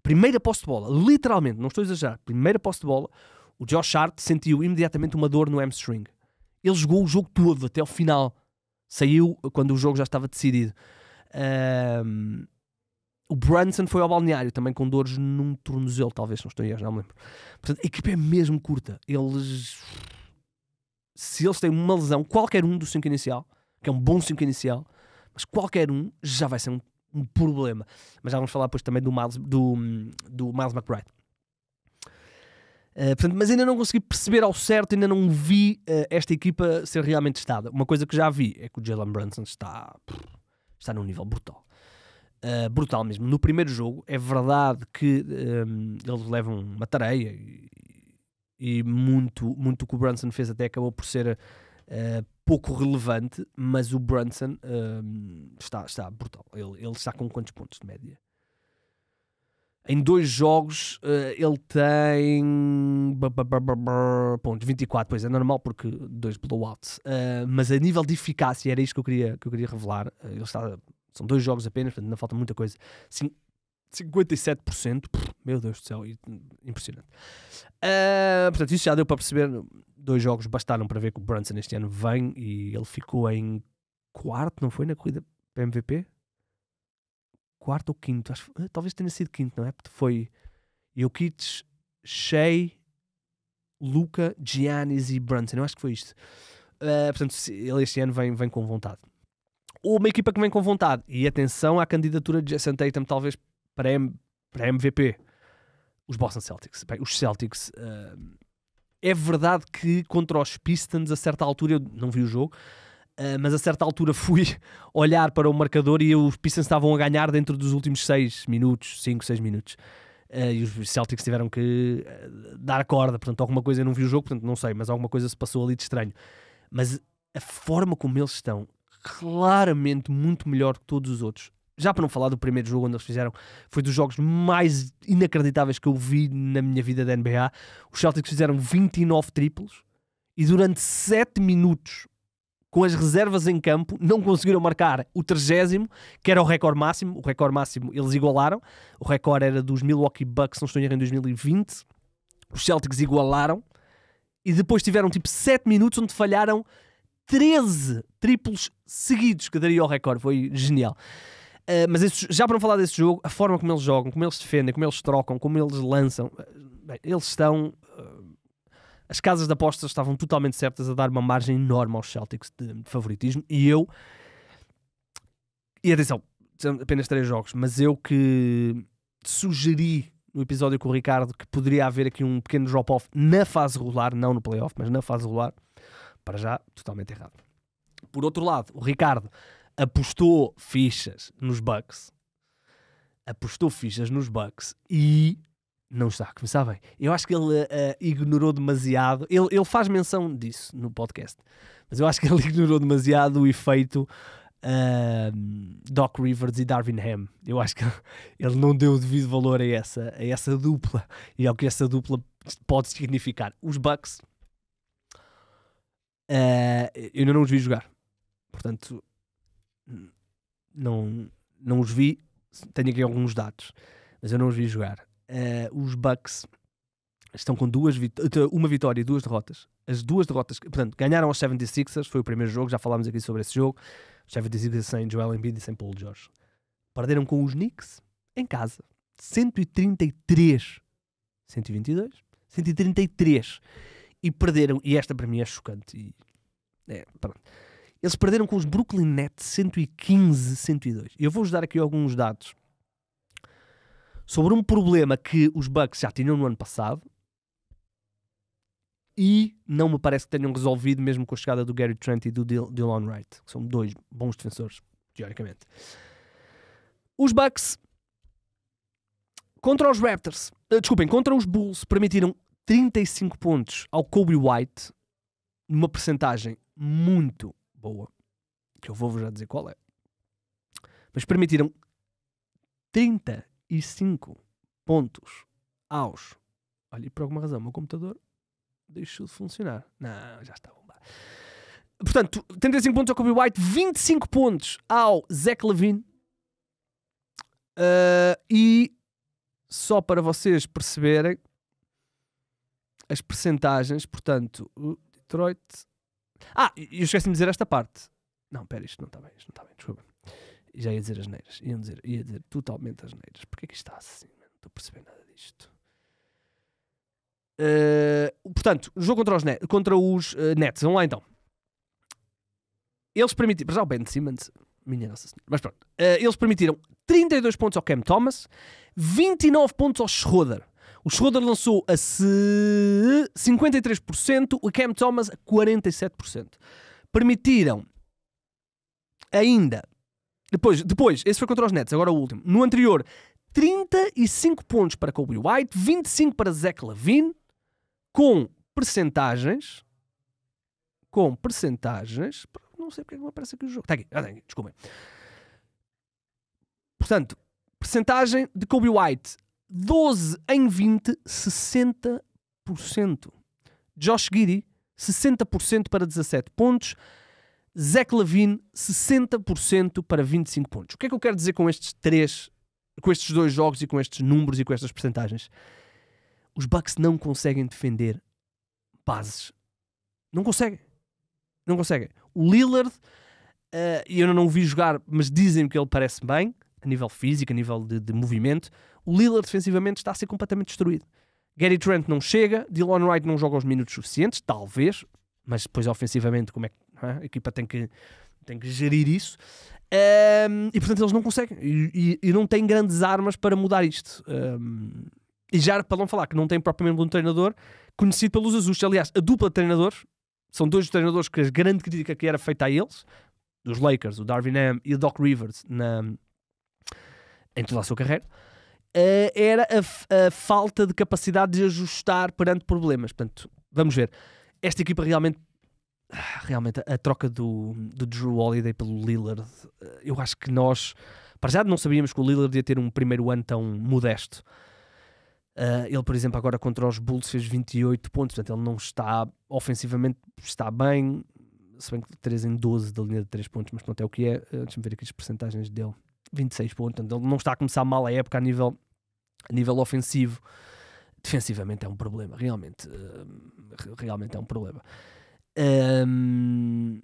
primeira posse de bola, literalmente, não estou a exagerar, primeira posse de bola, o Josh Hart sentiu imediatamente uma dor no hamstring. Ele jogou o jogo todo até o final, saiu quando o jogo já estava decidido. Uh, o Brunson foi ao balneário também com dores num tornozelo, talvez, não estou a não me lembro. Portanto, a equipa é mesmo curta. Eles. Se eles têm uma lesão, qualquer um do 5 inicial, que é um bom 5 inicial, mas qualquer um já vai ser um, um, problema. Mas já vamos falar depois também do Miles, do, do Miles McBride. Uh, portanto, mas ainda não consegui perceber ao certo, ainda não vi uh, esta equipa ser realmente testada. Uma coisa que já vi é que o Jalen Brunson está, está num nível brutal. Uh, brutal mesmo. No primeiro jogo, é verdade que um, ehm, eles levam uma tareia e, e, muito, muito que o Brunson fez até acabou por ser uh, pouco relevante, mas o Brunson uh, está, está brutal. Ele, ele está com quantos pontos de média? Em dois jogos eh, ele tem pontos 24, pois é normal porque dois blowouts. mas a nível de eficácia, era isto que eu queria, que eu queria revelar. ele está são dois jogos apenas, portanto ainda falta muita coisa. Cin 57%, pff, meu Deus do céu, impressionante. Uh, portanto, isso já deu para perceber. Dois jogos bastaram para ver que o Brunson este ano vem e ele ficou em quarto, não foi? Na corrida MVP? Quarto ou quinto? Acho, ah, talvez tenha sido quinto, não é? Porque foi Jokic, Shea, Luca, Giannis e Brunson. Eu acho que foi isto. Uh, portanto, ele este ano vem, vem com vontade ou uma equipa que vem com vontade. E atenção à candidatura de Jason Tatum, talvez para, M para MVP. Os Boston Celtics. Bem, os Celtics. Uh, é verdade que contra os Pistons, a certa altura, eu não vi o jogo, uh, mas a certa altura *laughs* fui olhar para o marcador e os Pistons estavam a ganhar dentro dos últimos 6 minutos, 5, 6 minutos. Uh, e os Celtics tiveram que dar a corda, portanto, alguma coisa eu não vi o jogo, portanto, não sei, mas alguma coisa se passou ali de estranho. Mas a forma como eles estão claramente muito melhor que todos os outros. Já para não falar do primeiro jogo onde eles fizeram, foi dos jogos mais inacreditáveis que eu vi na minha vida da NBA. Os Celtics fizeram 29 triplos e durante 7 minutos com as reservas em campo, não conseguiram marcar o 30, que era o recorde máximo. O recorde máximo eles igualaram. O recorde era dos Milwaukee Bucks, não estou em erro, em 2020. Os Celtics igualaram. E depois tiveram tipo 7 minutos onde falharam 13 triplos seguidos que daria o recorde. Foi genial. Uh, mas esse, já para não falar desse jogo, a forma como eles jogam, como eles defendem, como eles trocam, como eles lançam, ah, bem, eles estão. Uh, as casas de apostas estavam totalmente certas a dar uma margem enorme aos Celtics de, de favoritismo e eu. E atenção, são apenas três jogos, mas eu que sugeri no episódio com o Ricardo que poderia haver aqui um pequeno drop-off na fase regular, não no playoff, mas na fase regular. Para já, totalmente errado. Por outro lado, o Ricardo apostou fichas nos Bucks. Apostou fichas nos Bucks e não está a começar bem. Eu acho que ele uh, ignorou demasiado. Ele, ele faz menção disso no podcast, mas eu acho que ele *laughs* ignorou demasiado o efeito uh, Doc Rivers e Darwin Ham. Eu acho que *laughs* ele não deu o devido valor a essa, a essa dupla e ao é que essa dupla pode significar. Os Bucks Uh, eu ainda não os vi jogar. Portanto, não, não os vi. Tenho aqui alguns dados, mas eu não os vi jogar. Uh, os Bucks estão com duas vit eh, uma vitória e duas derrotas. As duas derrotas, portanto, ganharam aos 76ers, foi o primeiro jogo, já falámos aqui sobre esse jogo. Os 76ers sem Joel Embiid e sem Paul George. Perderam com os Knicks em casa. 133. 122? 133 e perderam, e esta para mim é chocante. E, é, Eles perderam com os Brooklyn Nets 115-102. Eu vou-vos dar aqui alguns dados sobre um problema que os Bucks já tinham no ano passado e não me parece que tenham resolvido mesmo com a chegada do Gary Trent e do Dylan Wright, que são dois bons defensores, teoricamente. Os Bucks contra os Raptors, eh, desculpem, contra os Bulls, permitiram 35 pontos ao Kobe White, numa percentagem muito boa, que eu vou-vos já dizer qual é. Mas permitiram 35 pontos aos. Olha, e por alguma razão, o meu computador deixou de funcionar. Não, já está bombado. Portanto, 35 pontos ao Kobe White, 25 pontos ao Zach Levine. Uh, e só para vocês perceberem, as percentagens, portanto, o Detroit. Ah, eu esqueci-me de dizer esta parte. Não, pera, isto não está bem, isto não está bem, desculpa. Já ia dizer as neiras, ia dizer, ia dizer totalmente as neiras. Porquê que isto está assim? Não estou a perceber nada disto. Uh, portanto, jogo contra os, net, contra os uh, Nets. Vamos lá então. Eles permitiram. Para já o Ben Simmons. Minha Nossa Senhora. Mas pronto. Uh, eles permitiram 32 pontos ao Cam Thomas, 29 pontos ao Schroeder. O Schroeder lançou a 53%, o Cam Thomas a 47%. Permitiram ainda. Depois, depois, esse foi contra os Nets, agora o último. No anterior, 35 pontos para Kobe White, 25 para Zach Lavine, com percentagens. Com percentagens. Não sei porque não é aparece aqui o jogo. Está aqui, ah, desculpem. Portanto, percentagem de Kobe White 12 em 20, 60%. Josh Giddy, 60% para 17 pontos. Zach Lavine, 60% para 25 pontos. O que é que eu quero dizer com estes três, com estes dois jogos e com estes números e com estas percentagens? Os Bucks não conseguem defender bases. Não conseguem. Não conseguem. O Lillard, eh, e uh, eu não o vi jogar, mas dizem que ele parece bem, a nível físico, a nível de, de movimento o Lillard defensivamente está a ser completamente destruído. Gary Trent não chega, Dylan Wright não joga os minutos suficientes, talvez, mas depois ofensivamente como é que é? a equipa tem que, tem que gerir isso. Um, e portanto eles não conseguem e, e, e, não têm grandes armas para mudar isto. Um, e já para não falar que não tem propriamente um treinador conhecido pelos azul, Aliás, a dupla de treinadores são dois dos treinadores que a grande crítica que era feita a eles, dos Lakers, o Darvin M e o Doc Rivers, na, em toda a sua carreira uh, era a, a, falta de capacidade de ajustar perante problemas. Portanto, vamos ver. Esta equipa realmente. Ah, realmente, a troca do, do Drew Holiday pelo Lillard, eh, eu acho que nós, para já, não sabíamos que o Lillard ia ter um primeiro ano tão modesto. Uh, ele, por exemplo, agora contra os Bulls fez 28 pontos, portanto, ele não está ofensivamente, está bem, se bem que 3 em 12 da linha de 3 pontos, mas pronto, é o que é. Deixa-me ver aqui as percentagens dele. 26 pontos. Portanto, ele não está a começar mal a época a nível, a nível ofensivo. Defensivamente é um problema, realmente. Eh, realmente é um problema. Um,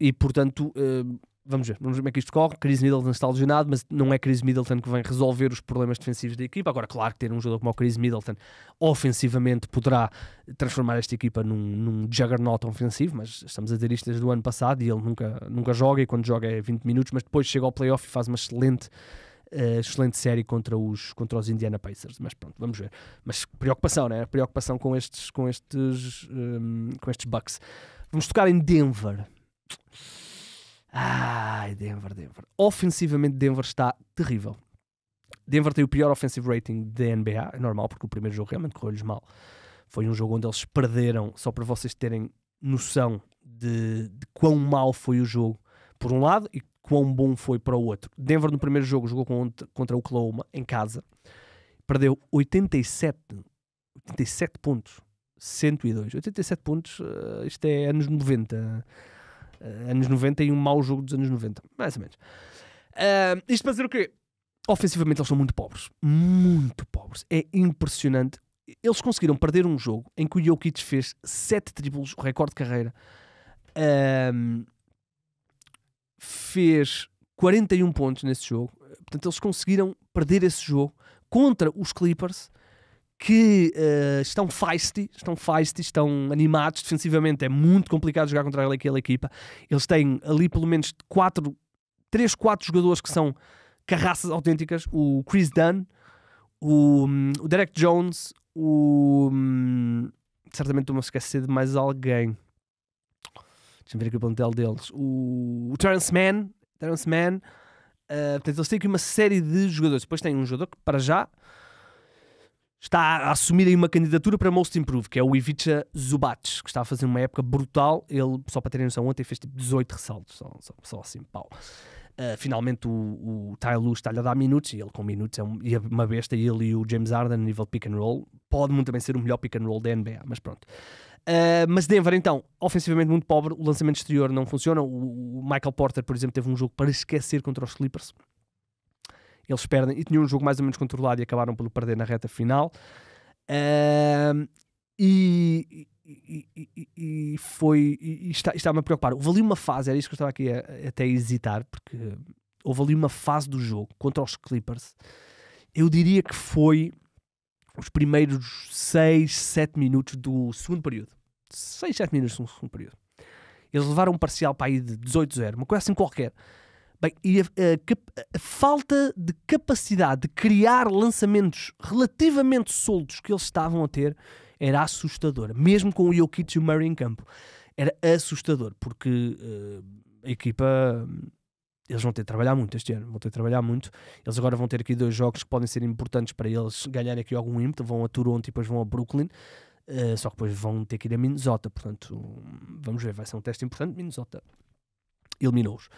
e portanto, eh, Vamos ver, vamos ver como é que isto corre. Chris Middleton está lesionado, mas não é Chris Middleton que vem resolver os problemas defensivos da equipa. Agora, claro que ter um jogador como o Chris Middleton ofensivamente poderá transformar esta equipa num, num juggernaut ofensivo, mas estamos a dizer isto desde o ano passado e ele nunca, nunca joga e quando joga é 20 minutos, mas depois chega ao playoff e faz uma excelente Uh, excelente série contra os, contra os Indiana Pacers, mas pronto, vamos ver. Mas preocupação, né? Preocupação com estes, com estes, um, ehm, com estes Bucks. Vamos tocar em Denver. Ai, Denver, Denver. Ofensivamente, Denver está terrível. Denver tem o pior offensive rating da NBA, é normal, porque o primeiro jogo realmente correu-lhes mal. Foi um jogo onde eles perderam, só para vocês terem noção de, de quão mal foi o jogo, por um lado, e quão bom foi para o outro. Denver, no primeiro jogo, jogou contra, contra o Oklahoma, em casa, perdeu 87, 87 pontos. 102. 87 pontos, eh, isto é anos 90 uh, anos 90 e um mau jogo dos anos 90, mais ou menos. Uh, isto para dizer o quê? Ofensivamente eles são muito pobres, muito pobres. É impressionante. Eles conseguiram perder um jogo em que o Jokic fez 7 triplos, recorde de carreira. Uh, fez 41 pontos nesse jogo. Portanto, eles conseguiram perder esse jogo contra os Clippers que uh, estão feisty, estão feisty, estão animados defensivamente. É muito complicado jogar contra aquela equipa. Eles têm ali pelo menos 4, 3, 4 jogadores que são carraças autênticas. O Chris Dunn, o, um, o Derek Jones, o... Um, certamente estou-me a esquecer de mais alguém. Deixa-me ver aqui o plantel deles. O, o Terence Mann, Terence Mann. Uh, portanto, eles têm aqui uma série de jogadores. Depois tem um jogador que, para já, está a assumir aí uma candidatura para Most Improved, que é o Ivica Zubac, que está a fazer uma época brutal. Ele, só para terem noção, ontem fez tipo 18 ressaltos, só, só, só assim, pau. Uh, finalmente o, o Ty Lue está-lhe a dar minutos, e ele com minutos é, um, é uma besta, e ele e o James Arden a nível pick and roll, pode muito bem ser o melhor pick and roll da NBA, mas pronto. Uh, mas Denver, então, ofensivamente muito pobre, o lançamento exterior não funciona. O, o Michael Porter, por exemplo, teve um jogo para esquecer contra os Clippers. Eles perdem e tinham um jogo mais ou menos controlado e acabaram por perder na reta final. Uh, e, e, e, e, foi. E, está, estava-me a preocupar. Houve ali uma fase, era isso que eu estava aqui a até a hesitar, porque houve ali uma fase do jogo contra os Clippers. Eu diria que foi os primeiros 6, 7 minutos do segundo período. 6, 7 minutos do segundo período. Eles levaram um parcial para aí de 18-0, uma coisa assim qualquer. Bem, e a, a, a, falta de capacidade de criar lançamentos relativamente soltos que eles estavam a ter era assustadora, mesmo com o Jokic e o Murray em campo. Era assustador, porque uh, a equipa. Eles vão ter de trabalhar muito este ano, vão ter de trabalhar muito. Eles agora vão ter aqui dois jogos que podem ser importantes para eles ganharem aqui algum ímpeto. Vão a Toronto e depois vão a Brooklyn. Uh, só que depois vão ter que ir a Minnesota. Portanto, vamos ver, vai ser um teste importante. Minnesota eliminou-os.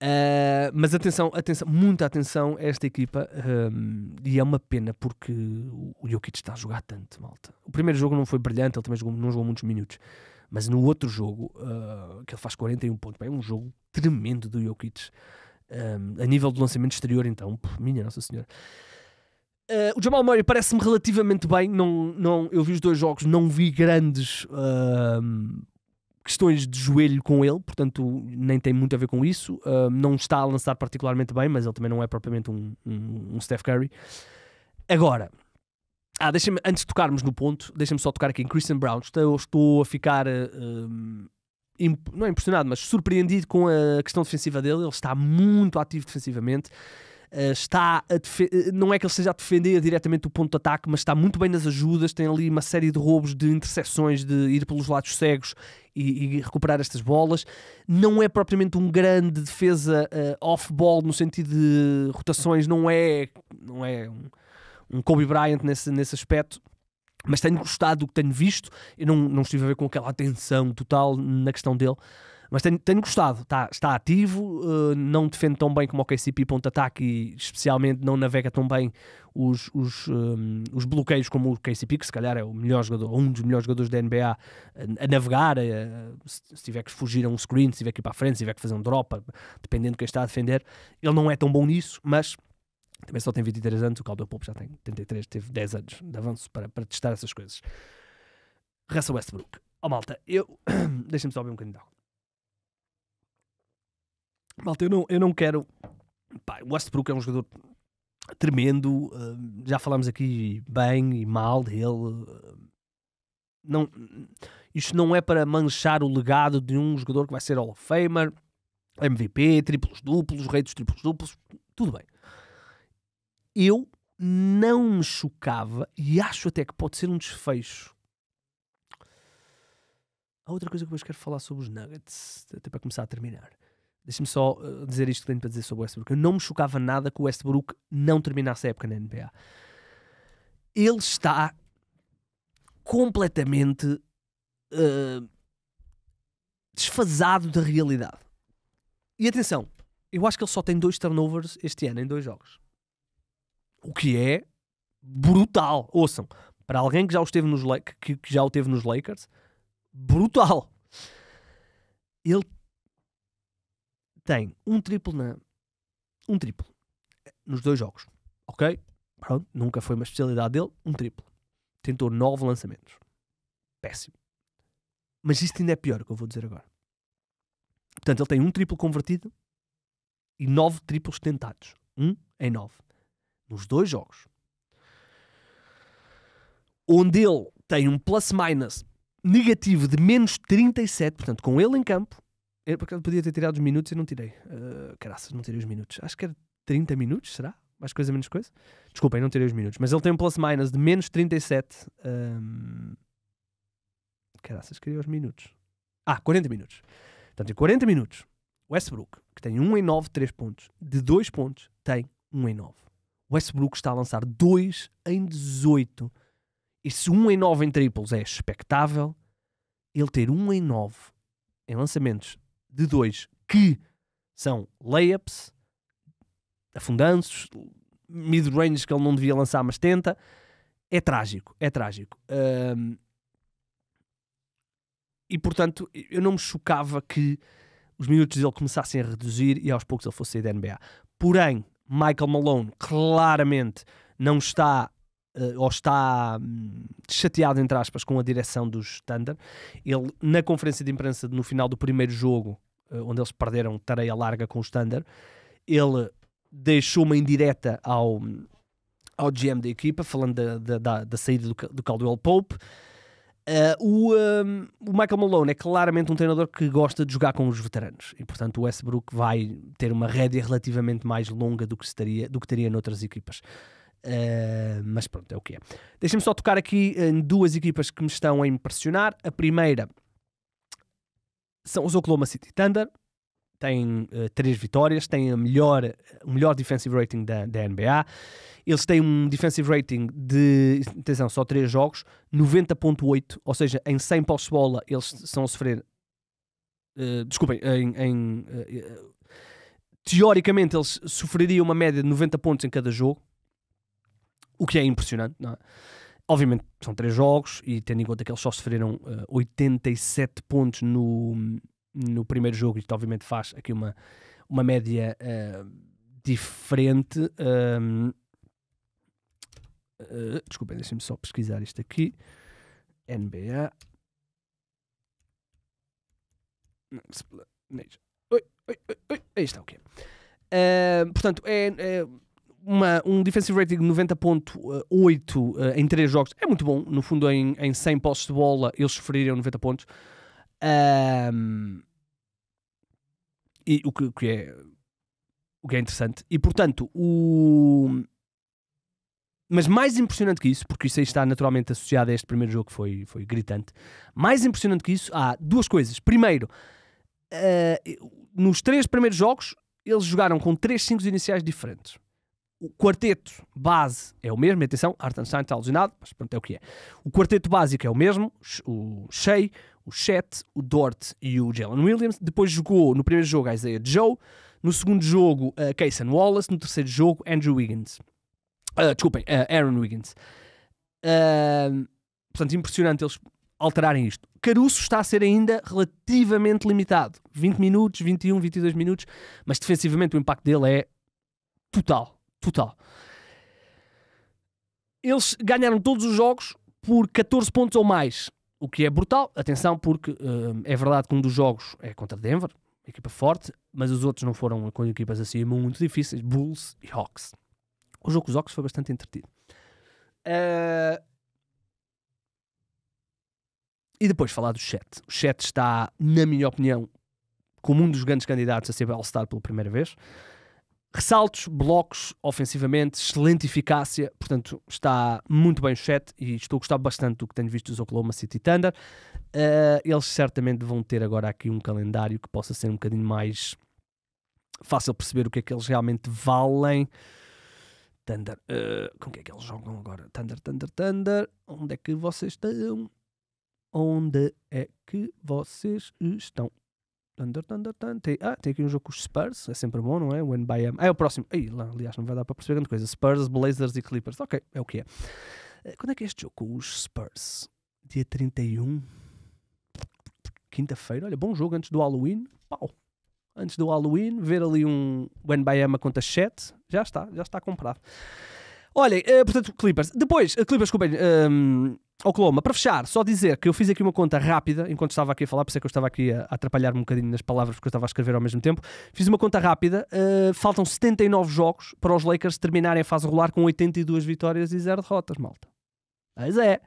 Uh, mas atenção, atenção, muita atenção a esta equipa um, e é uma pena porque o Jokic está a jogar tanto, malta. O primeiro jogo não foi brilhante, ele também jogou, não jogou muitos minutos, mas no outro jogo, uh, que ele faz 41 pontos, é um jogo tremendo do Jokic. Um, a nível do lançamento exterior, então, pô, minha Nossa Senhora. Uh, o Jamal Murray parece-me relativamente bem. Não, não, eu vi os dois jogos, não vi grandes uh, questões de joelho com ele, portanto nem tem muito a ver com isso. Uh, não está a lançar particularmente bem, mas ele também não é propriamente um, um, um Steph Curry. Agora, ah, deixa antes de tocarmos no ponto, deixa-me só tocar aqui em Christian Brown. Estou, estou a ficar, uh, não é impressionado, mas surpreendido com a questão defensiva dele. Ele está muito ativo defensivamente. Eh, está eh, não é que ele seja a defender diretamente o ponto de ataque, mas está muito bem nas ajudas, tem ali uma série de roubos, de interseções, de ir pelos lados cegos e, e recuperar estas bolas. Não é propriamente um grande defesa uh, off-ball no sentido de rotações, não é, não é um, um Kobe Bryant nesse, nesse aspecto mas tenho gostado do que tenho visto. Eu não, não estive a ver com aquela atenção total na questão dele, mas tenho, tenho gostado, está, está ativo, uh, não defende tão bem como o KCP ponto-ataque e especialmente não navega tão bem os, os, um, eh, os bloqueios como o KCP, que se calhar é o melhor jogador, um dos melhores jogadores da NBA a, eh, a navegar, a, a, se tiver que fugir a um screen, se tiver que ir para a frente, se tiver que fazer um drop, dependendo de quem está a defender. Ele não é tão bom nisso, mas também só tem 23 anos, o Caldwell Pope já tem 33, teve 10 anos de avanço para, para testar essas coisas. Russell Westbrook. Ó oh, malta, eu. *coughs* Deixa-me só ver um bocadinho de água. Malta, eu não, eu não quero. Pá, o Westbrook é um jogador tremendo. Uh, já falámos aqui bem e mal dele. Uh, não, isto não é para manchar o legado de um jogador que vai ser Hall of Famer, MVP, triplos duplos, rei dos triplos duplos, tudo bem. Eu não me chocava e acho até que pode ser um desfecho. A outra coisa que eu quero falar sobre os Nuggets, até para começar a terminar Deixa-me só eh, dizer isto que tenho para dizer sobre o Westbrook. Eu não me chocava nada que o Westbrook não terminasse a época na NBA. Ele está completamente uh, desfasado da realidade. E atenção, eu acho que ele só tem dois turnovers este ano, em dois jogos. O que é brutal. Ouçam, para alguém que já, esteve nos, que, que já o teve nos Lakers, brutal. Ele tem um triplo na. Um triplo. Eh, nos dois jogos. Ok? Pronto. Nunca foi uma especialidade dele. Um triplo. Tentou nove lançamentos. Péssimo. Mas isto ainda é pior que eu vou dizer agora. Portanto, ele tem um triplo convertido e nove triplos tentados. Um em nove. Nos dois jogos. Onde ele tem um plus-minus negativo de menos 37, portanto, com ele em campo, eu, porque eu podia ter tirado os minutos e não tirei. Uh, caraças, não tirei os minutos. Acho que era 30 minutos, será? Mais coisa, menos coisa. Desculpem, não tirei os minutos. Mas ele tem um plus-minus de menos 37. Um... Ah, caraças, queria os minutos. Ah, 40 minutos. Portanto, em 40 minutos, Westbrook, que tem 1 em 9 3 pontos, de 2 pontos, tem 1 em 9. Westbrook está a lançar 2 em 18. E se 1 em 9 em triplos é expectável, ele ter 1 em 9 em lançamentos de dois, que são layups, afundanços, mid-range que ele não devia lançar, mas tenta. É trágico, é trágico. Um, e portanto, eu não me chocava que os minutos dele começassem a reduzir e aos poucos ele fosse sair da NBA. Porém, Michael Malone claramente não está uh, ou está um, chateado, entre aspas, com a direção dos Thunder. Ele, na conferência de imprensa no final do primeiro jogo, eh, onde eles perderam tareia larga com o Standard, ele deixou uma indireta ao, ao GM da equipa, falando da, da, da, da saída do, do Caldwell Pope. Uh, o, um, eh, o, Michael Malone é claramente um treinador que gosta de jogar com os veteranos e, portanto, o Westbrook vai ter uma rédea relativamente mais longa do que, estaria, do que teria noutras equipas. Uh, mas pronto, é o que é. Deixem-me só tocar aqui em duas equipas que me estão a impressionar. A primeira são os Oklahoma City Thunder, têm uh, três vitórias, têm a melhor, o melhor defensive rating da, da NBA. Eles têm um defensive rating de, atenção, só três jogos, 90.8, ou seja, em 100 postos de bola eles são a sofrer, uh, desculpem, em... em uh, teoricamente eles sofreriam uma média de 90 pontos em cada jogo, o que é impressionante, não é? Obviamente são três jogos e tendo em conta que eles só sofreram uh, eh, 87 pontos no, no primeiro jogo, isto obviamente faz aqui uma, uma média uh, diferente. Um, uh, eh, desculpem, deixem-me só pesquisar isto aqui. NBA. Oi, oi, oi, oi. Aí está o okay. quê? Uh, portanto, é, é uma, um defensive rating de 90.8 uh, eh, em 3 jogos é muito bom. No fundo, em, em 100 postos de bola, eles sofreriam 90 pontos. Um, e o que, o que, é o que é interessante. E portanto, o mas mais impressionante que isso, porque isso aí está naturalmente associado a este primeiro jogo que foi, foi gritante. Mais impressionante que isso, há duas coisas. Primeiro, uh, nos três primeiros jogos, eles jogaram com três cinco iniciais diferentes o quarteto base é o mesmo, atenção, Artenstein está alucinado, mas pronto, é o que é. O quarteto básico é o mesmo, o Shea, o Chet, o Dort e o Jalen Williams. Depois jogou no primeiro jogo a Isaiah Joe, no segundo jogo a Kaysen Wallace, no terceiro jogo Andrew Wiggins. Uh, desculpem, uh, Aaron Wiggins. Uh, portanto, impressionante eles alterarem isto. Caruso está a ser ainda relativamente limitado. 20 minutos, 21, 22 minutos, mas defensivamente o impacto dele é total total. Eles ganharam todos os jogos por 14 pontos ou mais, o que é brutal. Atenção, porque eh, é verdade que um dos jogos é contra Denver, equipa forte, mas os outros não foram com equipas assim muito difíceis, Bulls e Hawks. O jogo com os Hawks foi bastante entretido. Uh... E depois falar do Chet. O Chet está, na minha opinião, como um dos grandes candidatos a ser All-Star pela primeira vez. Ressaltos, blocos, ofensivamente, excelente eficácia, portanto está muito bem o set e estou a gostar bastante do que tenho visto dos Oklahoma City Thunder. Uh, eles certamente vão ter agora aqui um calendário que possa ser um bocadinho mais fácil perceber o que é que eles realmente valem. Thunder, uh, com que é que eles jogam agora? Thunder, Thunder, Thunder, onde é que vocês estão? Onde é que vocês estão? Tem, ah, tem aqui um jogo com os Spurs, é sempre bom, não é? When by Ah, é o próximo. Aí, lá, aliás, não vai dar para perceber grande coisa. Spurs, Blazers e Clippers. Ok, é o que é. Eh, quando é que é este jogo com os Spurs? Dia 31. Quinta-feira. Olha, bom jogo antes do Halloween. Pau. Antes do Halloween, ver ali um When by am a conta 7. Já está, já está comprado. Olhem, eh, portanto, Clippers. Depois, eh, Clippers, desculpem. Um, Oklahoma, para fechar, só dizer que eu fiz aqui uma conta rápida enquanto estava aqui a falar, por isso é que eu estava aqui a atrapalhar um bocadinho nas palavras porque eu estava a escrever ao mesmo tempo. Fiz uma conta rápida, uh, faltam 79 jogos para os Lakers terminarem a fase regular com 82 vitórias e 0 derrotas, malta. Mas é,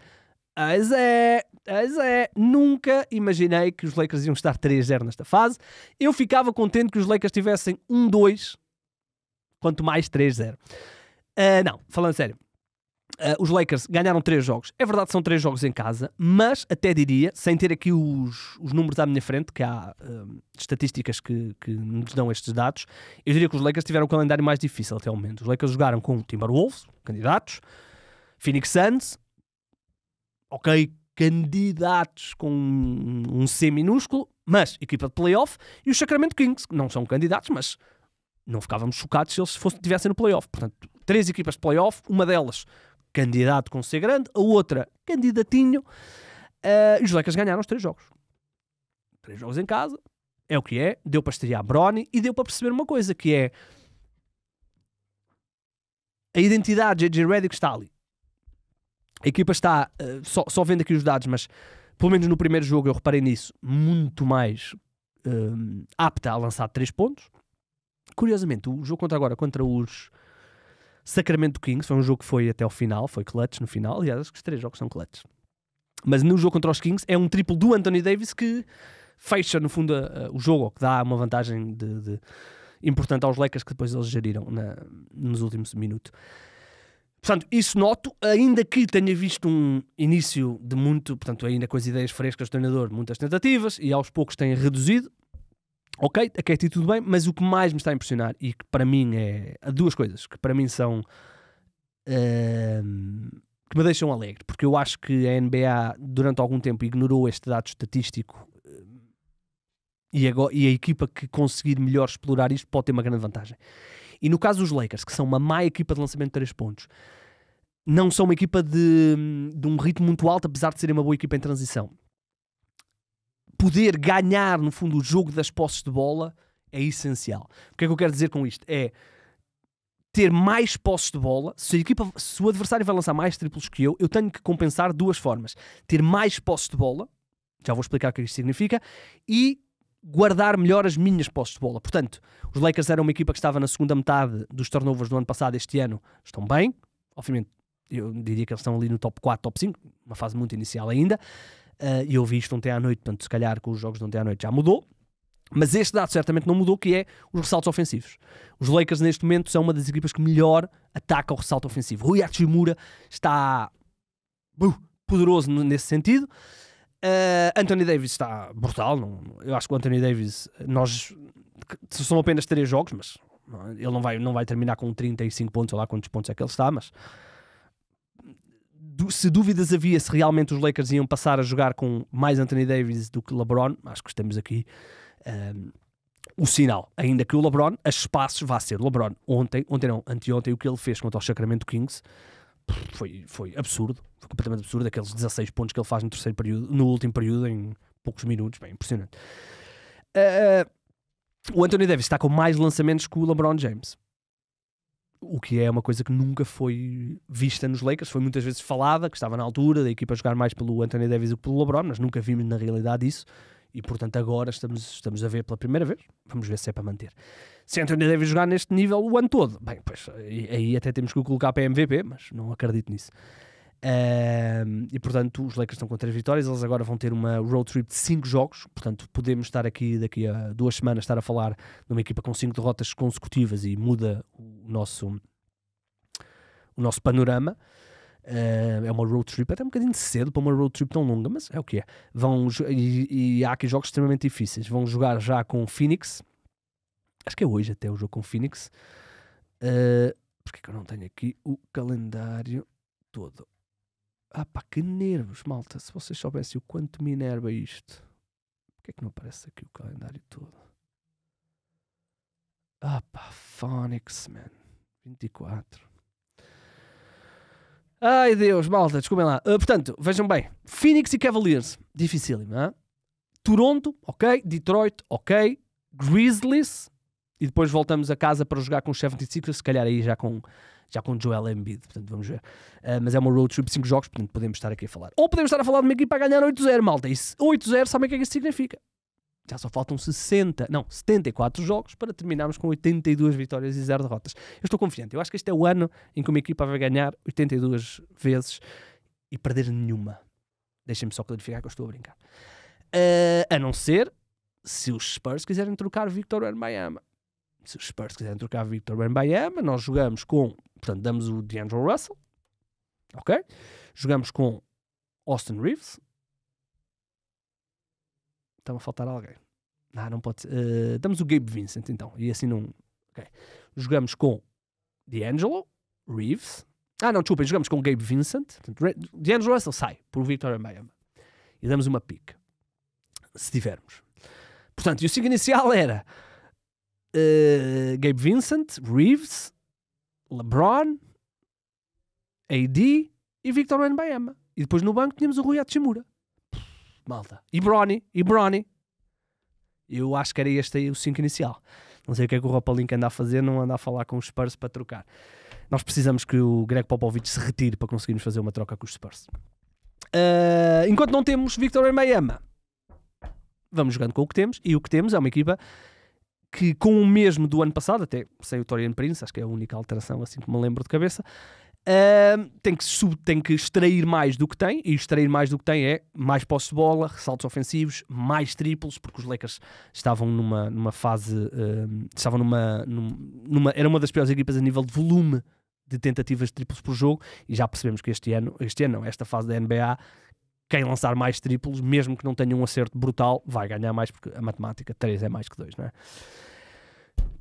mas é, mas é. Nunca imaginei que os Lakers iam estar 3-0 nesta fase. Eu ficava contente que os Lakers tivessem 1-2, quanto mais 3-0. Uh, eh, não, falando sério. Uh, os Lakers ganharam 3 jogos. É verdade, são 3 jogos em casa, mas até diria, sem ter aqui os, os números à minha frente, que há uh, estatísticas que, que nos dão estes dados, eu diria que os Lakers tiveram um calendário mais difícil até ao momento. Os Lakers jogaram com Timberwolves, candidatos, Phoenix Suns, ok, candidatos com um, C minúsculo, mas equipa de playoff, e os Sacramento Kings, que não são candidatos, mas não ficávamos chocados se eles fossem, tivessem no playoff. Portanto, três equipas de playoff, uma delas candidato com ser grande, a outra candidatinho. Uh, e os Lakers ganharam os três jogos. Três jogos em casa, é o que é. Deu para estrear Brony e deu para perceber uma coisa, que é a identidade de J.J. Redick está ali. A equipa está, uh, só, só vendo aqui os dados, mas pelo menos no primeiro jogo eu reparei nisso, muito mais uh, apta a lançar três pontos. Curiosamente, o jogo contra agora, contra os Sacramento Kings, foi um jogo que foi até o final, foi clutch no final. Aliás, acho que os três jogos são clutch. Mas no jogo contra os Kings é um triplo do Anthony Davis que fecha, no fundo, a, a, o jogo, ou que dá uma vantagem de, de, importante aos Lakers que depois eles geriram na, nos últimos minutos. Portanto, isso noto, ainda que tenha visto um início de muito, portanto, ainda com as ideias frescas do treinador, muitas tentativas e aos poucos tem reduzido ok, a é Katie é tudo bem, mas o que mais me está a impressionar e que para mim é duas coisas que para mim são uh, que me deixam alegre, porque eu acho que a NBA durante algum tempo ignorou este dado estatístico uh, e, agora, e a equipa que conseguir melhor explorar isto pode ter uma grande vantagem. E no caso dos Lakers, que são uma má equipa de lançamento de 3 pontos, não são uma equipa de, hum, de um ritmo muito alto, apesar de serem uma boa equipa em transição poder ganhar, no fundo, o jogo das posses de bola é essencial. O que é que eu quero dizer com isto? É ter mais posses de bola. Se, a equipa, se o adversário vai lançar mais triplos que eu, eu tenho que compensar duas formas. Ter mais posses de bola, já vou explicar o que é isto significa, e guardar melhor as minhas posses de bola. Portanto, os Lakers eram uma equipa que estava na segunda metade dos turnovers do ano passado, este ano estão bem. Obviamente, eu diria que eles estão ali no top 4, top 5, uma fase muito inicial ainda. Ah, e eu vi isto ontem à noite, portanto, se calhar com os jogos de ontem à noite já mudou. Mas este dado certamente não mudou, que é os ressaltos ofensivos. Os Lakers, neste momento, são uma das equipas que melhor ataca o ressalto ofensivo. Rui Hachimura está uh, poderoso nesse sentido. Uh, Anthony Davis está brutal. Não, eu acho que o Anthony Davis, nós são apenas três jogos, mas é, ele não vai, não vai terminar com 35 pontos, ou lá quantos pontos é que ele está, mas se dúvidas havia se realmente os Lakers iam passar a jogar com mais Anthony Davis do que LeBron, acho que estamos aqui um, ehm, o sinal. Ainda que o LeBron, a espaços, vá ser LeBron. Ontem, ontem não, anteontem, o que ele fez contra o Sacramento Kings foi, foi absurdo, foi completamente absurdo. Aqueles 16 pontos que ele faz no terceiro período, no último período, em poucos minutos, bem impressionante. Uh, o Anthony Davis está com mais lançamentos que o LeBron James o que é uma coisa que nunca foi vista nos Lakers, foi muitas vezes falada, que estava na altura da equipa a jogar mais pelo Anthony Davis do que pelo LeBron, mas nunca vimos na realidade isso, e portanto agora estamos, estamos a ver pela primeira vez, vamos ver se é para manter. Se é Anthony Davis jogar neste nível o ano todo, bem, pois aí até temos que o colocar para MVP, mas não acredito nisso e portanto, os Lakers estão com 3 vitórias. Eles agora vão ter uma road trip de 5 jogos. Portanto, podemos estar aqui daqui a duas semanas estar a falar de uma equipa com 5 derrotas consecutivas e muda o nosso, o nosso panorama. Uh, é uma road trip, até um bocadinho cedo para uma road trip tão longa, mas é o que é. Vão, e, e há aqui jogos extremamente difíceis. Vão jogar já com o Phoenix. Acho que é hoje até o jogo com o Phoenix. Uh, porque é que eu não tenho aqui o calendário todo? Ah pá, que nervos, malta. Se vocês soubessem o quanto me enerva isto. Porquê é que não aparece aqui o calendário todo? Ah pá, Phonics, man. 24. Ai Deus, malta, desculpem lá. Uh, portanto, vejam bem. Phoenix e Cavaliers. Dificílimo, não é? Toronto, ok. Detroit, ok. Grizzlies. E depois voltamos a casa para jogar com os 76ers, se calhar aí já com já com Joel Embiid, portanto vamos ver. Uh, mas é uma road trip de 5 jogos, portanto podemos estar aqui a falar. Ou podemos estar a falar de uma equipa a ganhar 8-0, malta. E 8-0, sabem o que é que isso significa? Já só faltam 60, não, 74 jogos para terminarmos com 82 vitórias e 0 derrotas. Eu estou confiante. Eu acho que este é o ano em que uma equipa vai ganhar 82 vezes e perder nenhuma. Deixem-me só clarificar que eu estou a brincar. Uh, a não ser se os Spurs quiserem trocar Victor Miami se os Spurs quiserem trocar Victor Wembanyama, nós jogamos com, portanto, damos o DeAndre Russell, ok? Jogamos com Austin Reeves. está a faltar alguém. Ah, não pode ser. Uh, damos o Gabe Vincent, então. E assim não... Ok? Jogamos com D'Angelo, Reeves... Ah, não, desculpem, jogamos com o Gabe Vincent. D'Angelo Russell sai por Victor Wembanyama. E damos uma pique. Se tivermos. Portanto, e o signo inicial era eh, Gabe Vincent, Reeves, LeBron, AD e Victor Wembanyama. E depois no banco tínhamos o Rui Hachimura. Malta. E Bronny, e Brony. Eu acho que era este aí o 5 inicial. Não sei o que é que o Ropalink anda a fazer, não anda a falar com os Spurs para trocar. Nós precisamos que o Greg Popovich se retire para conseguirmos fazer uma troca com os Spurs. Uh, enquanto não temos Victor Wembanyama, vamos jogando com o que temos e o que temos é uma equipa que com o mesmo do ano passado, até sem o Torian Prince, acho que é a única alteração assim que me lembro de cabeça, uh, tem, que sub, tem que extrair mais do que tem, e extrair mais do que tem é mais posse de bola, ressaltos ofensivos, mais triplos, porque os Lakers estavam numa, numa fase, uh, estavam numa, numa, era uma das piores equipas a nível de volume de tentativas de triplos por jogo, e já percebemos que este ano, este ano não, esta fase da NBA quem lançar mais triplos, mesmo que não tenha um acerto brutal, vai ganhar mais, porque a matemática 3 é mais que 2, não é?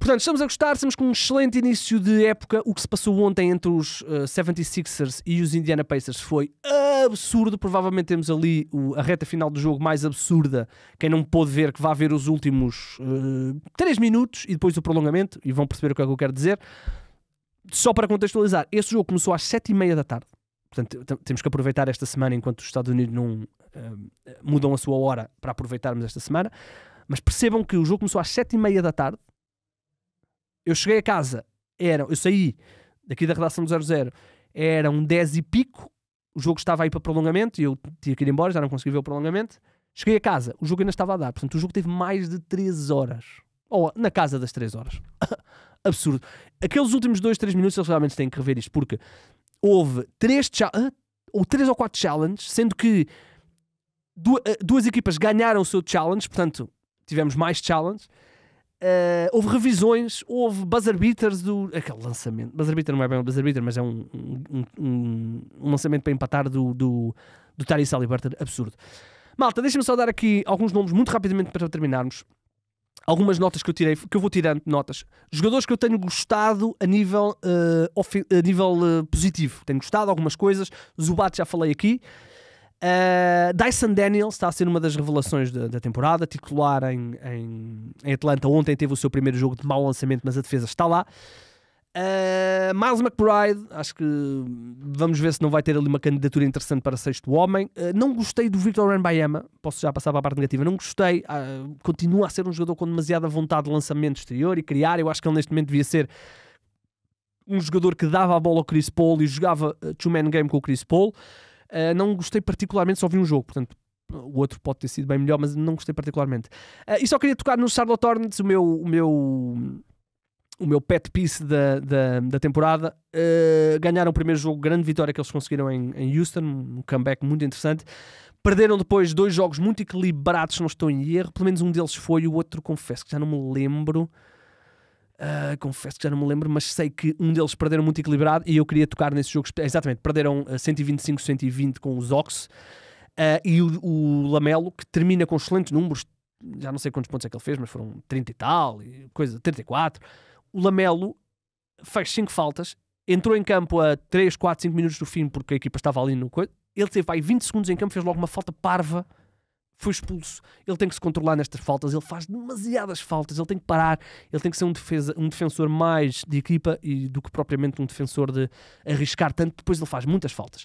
Portanto, estamos a gostar, estamos com um excelente início de época. O que se passou ontem entre os uh, eh, 76ers e os Indiana Pacers foi absurdo. Provavelmente temos ali o, a reta final do jogo mais absurda. Quem não pôde ver, que vá ver os últimos uh, eh, 3 minutos e depois o prolongamento e vão perceber o que é que eu quero dizer. Só para contextualizar, esse jogo começou às 7h30 da tarde. Portanto, temos que aproveitar esta semana enquanto os Estados Unidos não eh, mudam a sua hora para aproveitarmos esta semana. Mas percebam que o jogo começou às sete e meia da tarde. Eu cheguei a casa, eram, eu saí daqui da redação do 00, eram 10 e pico. O jogo estava aí para prolongamento e eu tinha que ir embora, já não consegui ver o prolongamento. Cheguei a casa, o jogo ainda estava a dar. Portanto, o jogo teve mais de 3 horas. Ou na casa das 3 horas. *coughs* Absurdo. Aqueles últimos 2, 3 minutos eles realmente têm que rever isto, porque houve três, ou três ou quatro challenges, sendo que eh, duas equipas ganharam o seu challenge, portanto tivemos mais challenges. Uh, houve revisões, houve buzzer beaters do. aquele lançamento. Buzzer beater não é bem um buzzer beater, mas é um, um, um, um lançamento para empatar do, do, do Tyrese absurdo. Malta, deixa-me só dar aqui alguns nomes muito rapidamente para terminarmos algumas notas que eu tirei, que eu vou tirando notas. Jogadores que eu tenho gostado a nível, uh, a nível uh, positivo. Tenho gostado algumas coisas. Zubat já falei aqui. Uh, Dyson Daniels está a ser uma das revelações da, da temporada, titular em, em, em, Atlanta. Ontem teve o seu primeiro jogo de mau lançamento, mas a defesa está lá. Eh, Miles McBride, acho que vamos ver se não vai ter ali uma candidatura interessante para sexto homem. Uh, não gostei do Victor Wembanyama, posso já passar para a parte negativa. Não gostei, uh, continua a ser um jogador com demasiada vontade de lançamento exterior e criar. Eu acho que ele neste momento devia ser um jogador que dava a bola ao Chris Paul e jogava eh, two-man game com o Chris Paul. Uh, não gostei particularmente, só vi um jogo, portanto o outro pode ter sido bem melhor, mas não gostei particularmente. Uh, e só queria tocar no Charlotte Hornets, o meu, o meu o meu pet piece da, da, da temporada. Uh, ganharam o primeiro jogo, grande vitória que eles conseguiram em, em, Houston, um comeback muito interessante. Perderam depois dois jogos muito equilibrados, não estou em erro. Pelo menos um deles foi, o outro confesso que já não me lembro. Uh, confesso que já não me lembro, mas sei que um deles perderam muito equilibrado e eu queria tocar nesse jogo. Exatamente, perderam 125-120 eh, com os Ox. Uh, e o, o Lamelo, que termina com excelentes números, já não sei quantos pontos é que ele fez, mas foram 30 e tal, coisa, 34 o Lamelo faz 5 faltas, entrou em campo a 3, 4, 5 minutos do fim porque a equipa estava ali no Ele teve aí 20 segundos em campo, fez logo uma falta parva, foi expulso. Ele tem que se controlar nestas faltas, ele faz demasiadas faltas, ele tem que parar, ele tem que ser um, defesa, um defensor mais de equipa e do que propriamente um defensor de arriscar tanto. Depois ele faz muitas faltas.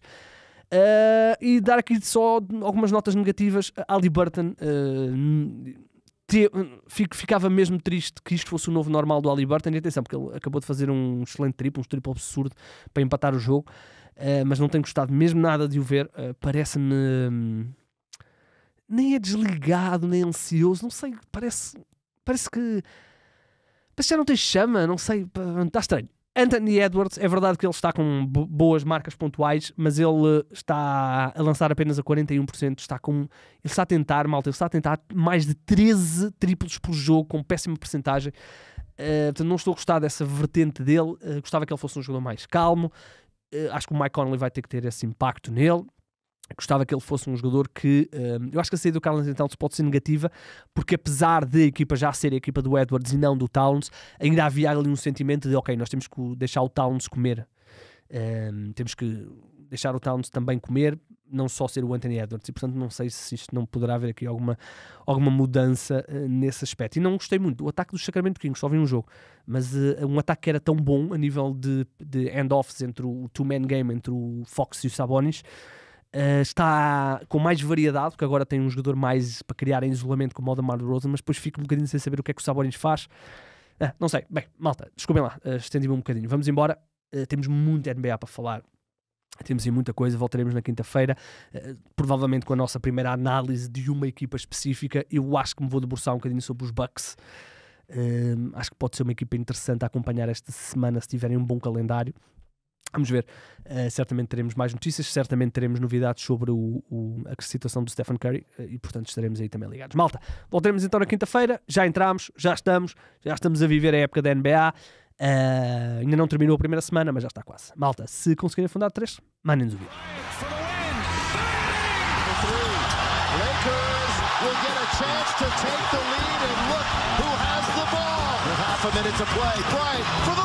Uh, e dar aqui só algumas notas negativas. Ali Burton. Uh, ah, te... ficava mesmo triste que isto fosse o novo normal do Aliburton. E atenção, porque ele acabou de fazer um excelente triplo, um triplo absurdo para empatar o jogo. Uh, mas não tenho gostado mesmo nada de o ver. Uh, Parece-me. Hum, nem é desligado, nem ansioso. Não sei, parece. Parece que. Parece que já não tem chama, não sei. Está estranho. Anthony Edwards, é verdade que ele está com boas marcas pontuais, mas ele eh, está a lançar apenas a 41%, está com, ele está a tentar, malta, ele está a tentar mais de 13 triplos por jogo com péssima percentagem. Uh, portanto, não estou a gostar dessa vertente dele, uh, gostava que ele fosse um jogador mais calmo. Uh, acho que o Mike Conley vai ter que ter esse impacto nele. Gostava que ele fosse um jogador que. Hum, eu acho que a saída do Carlos então pode ser negativa, porque apesar de a equipa já ser a equipa do Edwards e não do Towns, ainda havia ali um sentimento de: ok, nós temos que deixar o Towns comer. Hum, temos que deixar o Towns também comer, não só ser o Anthony Edwards. E portanto, não sei se isto não poderá haver aqui alguma, alguma mudança uh, nesse aspecto. E não gostei muito do ataque do Sacramento Kings, só vi um jogo, mas uh, um ataque que era tão bom a nível de, de end-offs entre o two-man game entre o Fox e o Sabonis eh, está com mais variedade, porque agora tem um jogador mais para criar em isolamento como o Damar Rosa, mas depois fico um bocadinho sem saber o que é que o Sabonis faz. Ah, não sei. Bem, malta, desculpem lá, uh, estendi-me um bocadinho. Vamos embora. Uh, temos muito NBA para falar. Temos aí muita coisa, voltaremos na quinta-feira, provavelmente com a nossa primeira análise de uma equipa específica. Eu acho que me vou debruçar um bocadinho sobre os Bucks. acho que pode ser uma equipa interessante a acompanhar esta semana se tiverem um bom calendário. Vamos ver. Uh, certamente teremos mais notícias, certamente teremos novidades sobre o, o, a situação do Stephen Curry uh, e, portanto, estaremos aí também ligados. Malta, voltaremos então na quinta-feira. Já entramos, já estamos, já estamos a viver a época da NBA. Uh, eh, ainda não terminou a primeira semana, mas já está quase. Malta, se conseguirem fundar três, mandem-nos o vídeo. half a minute to play, Bryant for the